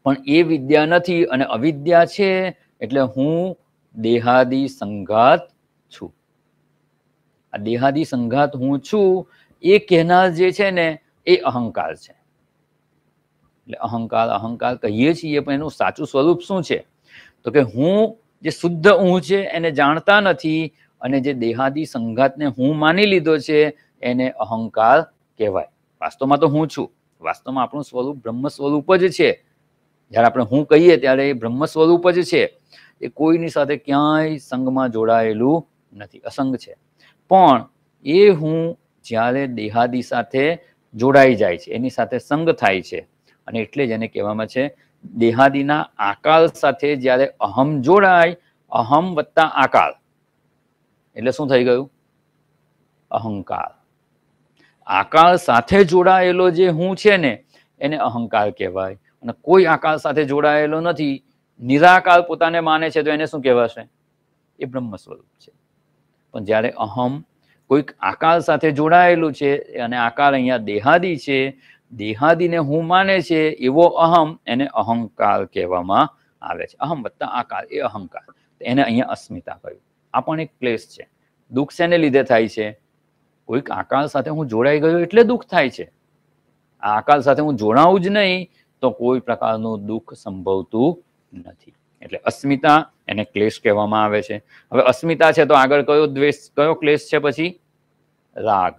પણ એ વિદ્યા નથી અને અવિદ્યા છે એટલે હું દેહાદી સંઘાત છું આ દેહાદી સંઘાત હું છું એ કહેનાર જે છે ને એ અહંકાર છે એટલે અહંકાર અહંકાર કહીએ છીએ પણ એનું સાચું સ્વરૂપ શું છે તો કે હું જે શુદ્ધ હું છે એને જાણતા નથી અને જે દેહાદી સંઘાતને હું માની લીધો છે એને અહંકાર કહેવાય વાસ્તવમાં તો હું છું વાસ્તવમાં આપણું સ્વરૂપ બ્રહ્મ સ્વરૂપ જ છે જ્યારે આપણે હું કહીએ ત્યારે એ બ્રહ્મ સ્વરૂપ જ છે એ કોઈની સાથે ક્યાંય સંઘમાં જોડાયેલું નથી અસંગ છે પણ એ હું જ્યારે દેહાદી સાથે જોડાઈ જાય છે એની સાથે સંગ થાય છે અને એટલે જ એને કહેવામાં છે દેહાદીના આકાલ સાથે જ્યારે અહમ જોડાય અહમ વત્તા આકાલ એટલે શું થઈ ગયું અહંકાર આકાલ સાથે જોડાયેલો જે હું છે ને એને અહંકાર કહેવાય અને કોઈ આકાલ સાથે જોડાયેલો નથી નિરાકાર પોતાને માને છે તો એને શું કહેવાશે એ બ્રહ્મ સ્વરૂપ છે પણ જ્યારે અહમ કોઈક આકાર સાથે જોડાયેલું છે અને આકાર અહીંયા દેહાદી છે દેહાદીને હું માને છે એવો અહમ એને અહંકાર કહેવામાં આવે છે અહમ વત્તા આકાર એ અહંકાર એને અહીંયા અસ્મિતા કહ્યું આ પણ એક ક્લેશ છે દુઃખ શેને લીધે થાય છે કોઈક આકાર સાથે હું જોડાઈ ગયો એટલે દુઃખ થાય છે આ આકાર સાથે હું જોડાવું જ નહીં તો કોઈ પ્રકારનું દુઃખ સંભવતું નથી એટલે અસ્મિતા એને ક્લેશ કહેવામાં આવે છે હવે અસ્મિતા છે તો આગળ કયો દ્વેષ કયો ક્લેશ છે પછી રાગ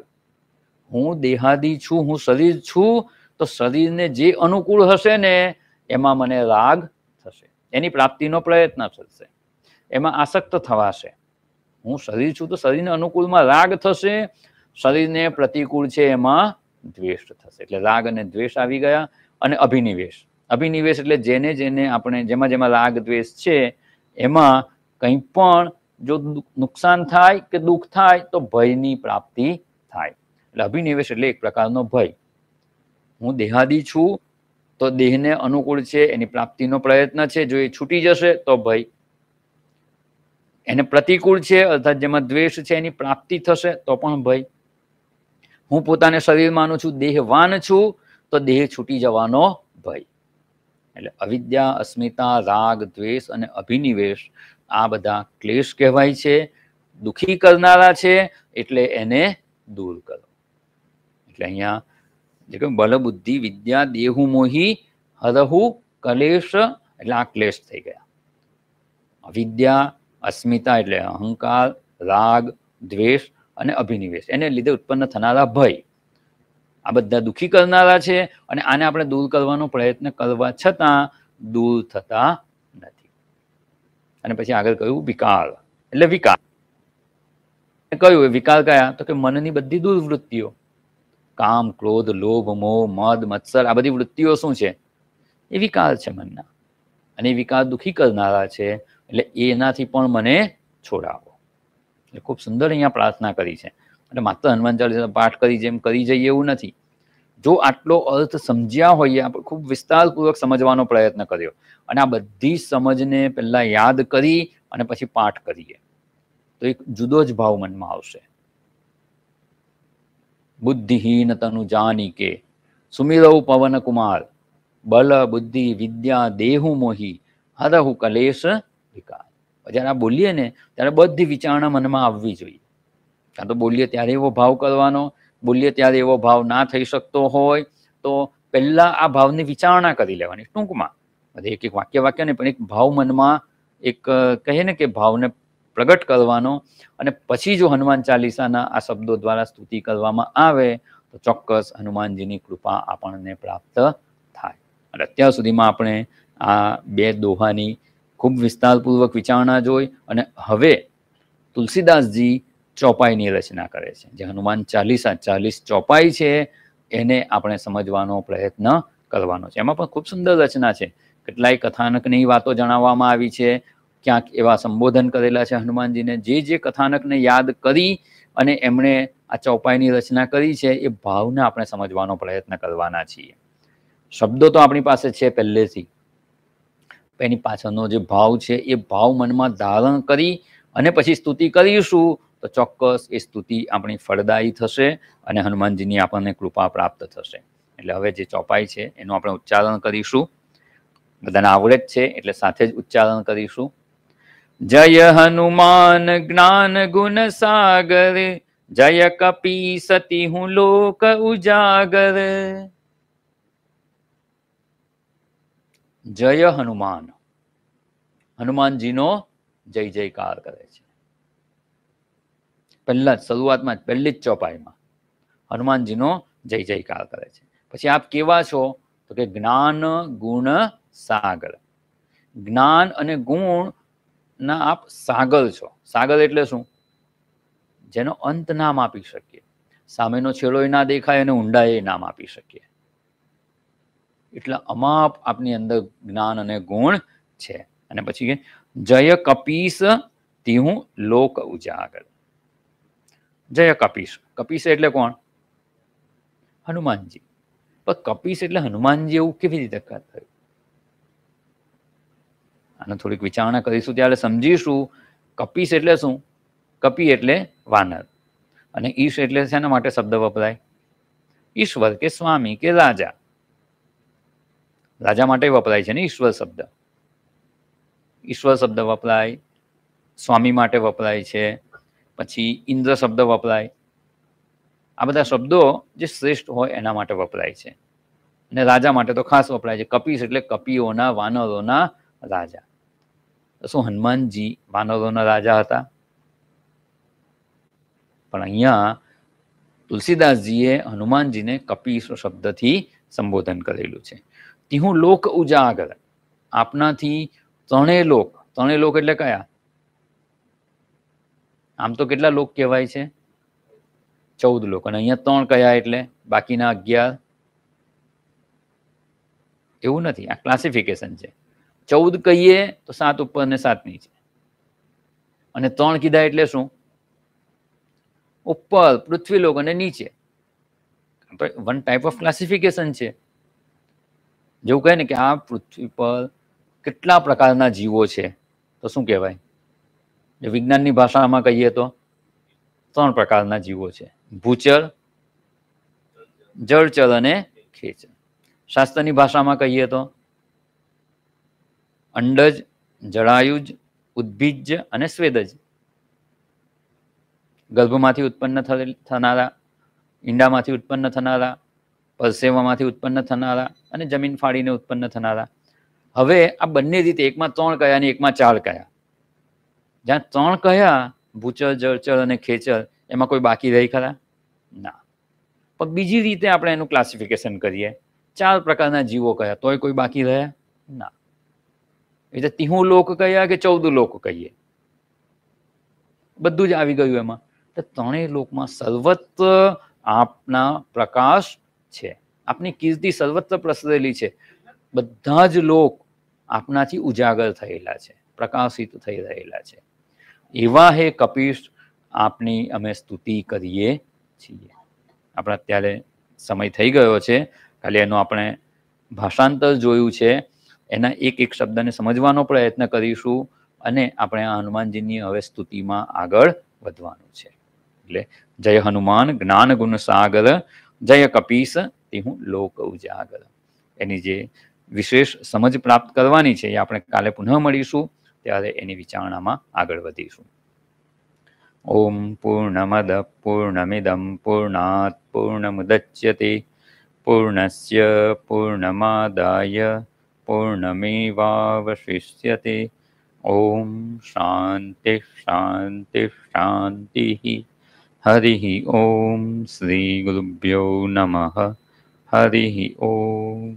હું દેહાદી છું હું શરીર છું તો શરીરને જે અનુકૂળ હશે ને એમાં મને રાગ થશે એની પ્રાપ્તિનો પ્રયત્ન થશે એમાં આસક્ત થવાશે હું શરીર છું તો શરીરને અનુકૂળમાં રાગ થશે શરીરને પ્રતિકૂળ છે એમાં દ્વેષ થશે એટલે રાગ અને દ્વેષ આવી ગયા અને અભિનિવેશ અભિનિવેશ એટલે જેને જેને આપણે જેમાં જેમાં રાગ દ્વેષ છે એમાં કંઈ પણ જો નુકસાન થાય કે દુઃખ થાય તો ભયની પ્રાપ્તિ થાય એટલે અભિનિવેશ એટલે એક પ્રકારનો ભય હું દેહાદી છું તો દેહને અનુકૂળ છે એની પ્રાપ્તિનો પ્રયત્ન છે જો એ છૂટી જશે તો ભય એને પ્રતિકૂળ છે અર્થાત જેમાં દ્વેષ છે એની પ્રાપ્તિ થશે તો પણ ભય હું પોતાને શરીર માનું છું દેહવાન છું તો દેહ છૂટી જવાનો ભય એટલે અવિદ્યા અસ્મિતા રાગ દ્વેષ અને અભિનિવેશ આ બધા ક્લેશ કહેવાય છે દુઃખી કરનારા છે એટલે એને દૂર કરો એટલે અહીંયા કહ્યું બલબુદ્ધિ વિદ્યા દેહુ મોહી હદહુ કલેશ એટલે આ ક્લેશ થઈ ગયા વિદ્યા અસ્મિતા એટલે અહંકાર રાગ દ્વેષ અને અભિનિવેશ એને લીધે ઉત્પન્ન થનારા ભય આ બધા દુઃખી કરનારા છે અને આને આપણે દૂર કરવાનો પ્રયત્ન કરવા છતાં દૂર થતા નથી અને પછી આગળ કહ્યું વિકાર એટલે વિકાર કહ્યું વિકાર કયા તો કે મનની બધી દુર્વૃત્તિઓ કામ ક્રોધ લોભ મોહ મદ મત્સર આ બધી વૃત્તિઓ શું છે એ વિકાર છે મનના અને એ વિકાર દુઃખી કરનારા છે એટલે એનાથી પણ મને છોડાવો એટલે ખૂબ સુંદર અહીંયા પ્રાર્થના કરી છે એટલે માત્ર હનુમાન ચાલીસા પાઠ કરી જેમ કરી જઈએ એવું નથી જો આટલો અર્થ સમજ્યા હોઈએ આપણે ખૂબ વિસ્તારપૂર્વક સમજવાનો પ્રયત્ન કર્યો અને આ બધી સમજને પહેલાં યાદ કરી અને પછી પાઠ કરીએ તો એક જુદો જ ભાવ મનમાં આવશે બુદ્ધિહીનતાનું જાની કે સુમિરવ પવનકુમાર બલ બુદ્ધિ વિદ્યા દેહુ મોહી હરહુ કલેશ વિકાર જ્યારે આ બોલીએ ને ત્યારે બધી વિચારણા મનમાં આવવી જોઈએ કાં તો બોલીએ ત્યારે એવો ભાવ કરવાનો બોલીએ ત્યારે એવો ભાવ ના થઈ શકતો હોય તો પહેલાં આ ભાવની વિચારણા કરી લેવાની ટૂંકમાં એક એક વાક્ય વાક્ય ને પણ એક ભાવ મનમાં એક કહે ને કે ભાવને પ્રગટ કરવાનો અને પછી જો હનુમાન ચાલીસાના આ શબ્દો દ્વારા સ્તુતિ કરવામાં આવે તો ચોક્કસ હનુમાનજીની કૃપા આપણને પ્રાપ્ત થાય અને અત્યાર સુધીમાં આપણે આ બે દોહાની ખૂબ વિસ્તારપૂર્વક વિચારણા જોઈ અને હવે તુલસીદાસજી ચોપાઈની રચના કરે છે જે હનુમાન ચાલીસા ચાલીસ ચોપાઈ છે એને આપણે સમજવાનો પ્રયત્ન કરવાનો છે એમાં પણ ખૂબ સુંદર રચના છે કેટલાય કથાનકની વાતો જણાવવામાં આવી છે ક્યાંક એવા સંબોધન કરેલા છે હનુમાનજીને જે જે કથાનકને યાદ કરી અને એમણે આ ચોપાઈની રચના કરી છે એ ભાવને આપણે સમજવાનો પ્રયત્ન કરવાના છીએ શબ્દો તો આપણી પાસે છે પહેલેથી એની પાછળનો જે ભાવ છે એ ભાવ મનમાં ધારણ કરી અને પછી સ્તુતિ કરીશું તો ચોક્કસ એ સ્તુતિ આપણી ફળદાયી થશે અને હનુમાનજીની આપણને કૃપા પ્રાપ્ત થશે એટલે હવે જે ચોપાઈ છે એનું આપણે ઉચ્ચારણ કરીશું બધાને આવડે જ છે એટલે સાથે જ ઉચ્ચારણ કરીશું જય હનુમાન જ્ઞાન ગુણ સાગર જય કપી સતી હું લોક ઉજાગર જય હનુમાન હનુમાનજીનો જય જયકાર કરે છે પહેલા જ શરૂઆતમાં પહેલી જ ચોપાઈમાં હનુમાનજીનો જય જયકાર કરે છે પછી આપ કેવા છો તો કે જ્ઞાન ગુણ સાગર જ્ઞાન અને ગુણ ના આપ સાગલ છો સાગલ એટલે શું જેનો અંત નામ આપી શકીએ સામેનો છેડો એ ના દેખાય અને ઊંડા એ નામ આપી શકીએ એટલે અમાપ આપની અંદર જ્ઞાન અને ગુણ છે અને પછી જય કપીસ તી હું લોક ઉજાગર જય કપીશ કપીશ એટલે કોણ હનુમાનજી પણ કપીશ એટલે હનુમાનજી એવું કેવી રીતે થયું અને થોડીક વિચારણા કરીશું ત્યારે સમજીશું કપીશ એટલે શું કપી એટલે વાનર અને ઈશ એટલે શેના માટે શબ્દ વપરાય ઈશ્વર કે સ્વામી કે રાજા રાજા માટે વપરાય છે ને ઈશ્વર શબ્દ ઈશ્વર શબ્દ વપરાય સ્વામી માટે વપરાય છે પછી ઇન્દ્ર શબ્દ વપરાય આ બધા શબ્દો જે શ્રેષ્ઠ હોય એના માટે વપરાય છે અને રાજા માટે તો ખાસ વપરાય છે કપીશ એટલે કપીઓના વાનરોના રાજા શું હનુમાનજી માનવોના રાજા હતા પણ અહીંયા તુલસીદાસજીએ હનુમાનજીને કપી શબ્દથી સંબોધન કરેલું છે તિહું લોક ઉજાગર આપનાથી ત્રણેય લોક ત્રણેય લોક એટલે કયા આમ તો કેટલા લોક કહેવાય છે ચૌદ લોક અને અહીંયા ત્રણ કયા એટલે બાકીના અગિયાર એવું નથી આ ક્લાસિફિકેશન છે ચૌદ કહીએ તો સાત ઉપર અને સાત નીચે અને ત્રણ કીધા એટલે શું ઉપર પૃથ્વી લોક અને નીચે વન ટાઈપ ઓફ ક્લાસિફિકેશન છે જેવું કહે ને કે આ પૃથ્વી પર કેટલા પ્રકારના જીવો છે તો શું કહેવાય વિજ્ઞાનની ભાષામાં કહીએ તો ત્રણ પ્રકારના જીવો છે ભૂચર જળચર અને ખેચર શાસ્ત્રની ભાષામાં કહીએ તો અંડજ જળાયુજ ઉદ્ભિજ અને સ્વેદજ ગર્ભમાંથી ઉત્પન્ન થનારા ઈંડામાંથી ઉત્પન્ન થનારા પરસેવામાંથી ઉત્પન્ન થનારા અને જમીન ફાડીને ઉત્પન્ન થનારા હવે આ બંને રીતે એકમાં ત્રણ કયા અને એકમાં ચાર કયા જ્યાં ત્રણ કયા ભૂચર જળચર અને ખેચર એમાં કોઈ બાકી રહી ખરા ના પણ બીજી રીતે આપણે એનું ક્લાસિફિકેશન કરીએ ચાર પ્રકારના જીવો કયા તોય કોઈ બાકી રહ્યા ના એટલે તિહું લોક કહ્યા કે ચૌદ લોક કહીએ બધું જ આવી ગયું એમાં એટલે ત્રણેય લોકમાં સર્વત્ર આપના પ્રકાશ છે આપની કીર્તિ સર્વત્ર પ્રસરેલી છે બધા જ લોક આપનાથી ઉજાગર થયેલા છે પ્રકાશિત થઈ રહેલા છે એવા હે કપિશ આપની અમે સ્તુતિ કરીએ છીએ આપણે અત્યારે સમય થઈ ગયો છે ખાલી એનું આપણે ભાષાંતર જોયું છે એના એક એક શબ્દને સમજવાનો પ્રયત્ન કરીશું અને આપણે આ હનુમાનજીની હવે સ્તુતિમાં આગળ વધવાનું છે એટલે જય હનુમાન જ્ઞાન ગુણ સાગર જય કપીશ તે હું લોક ઉજાગર એની જે વિશેષ સમજ પ્રાપ્ત કરવાની છે એ આપણે કાલે પુનઃ મળીશું ત્યારે એની વિચારણામાં આગળ વધીશું ઓમ પૂર્ણમદ પૂર્ણમિદમ પૂર્ણાત પૂર્ણમુદચ્યતે પૂર્ણસ્ય પૂર્ણમાદાય પૂર્ણમેવાવશિષ્યતે ઓમ શાંતિ શાંતિ શાંતિ હરિ ઓમ શ્રી ગુરુભ્યો નમઃ હરિ ઓમ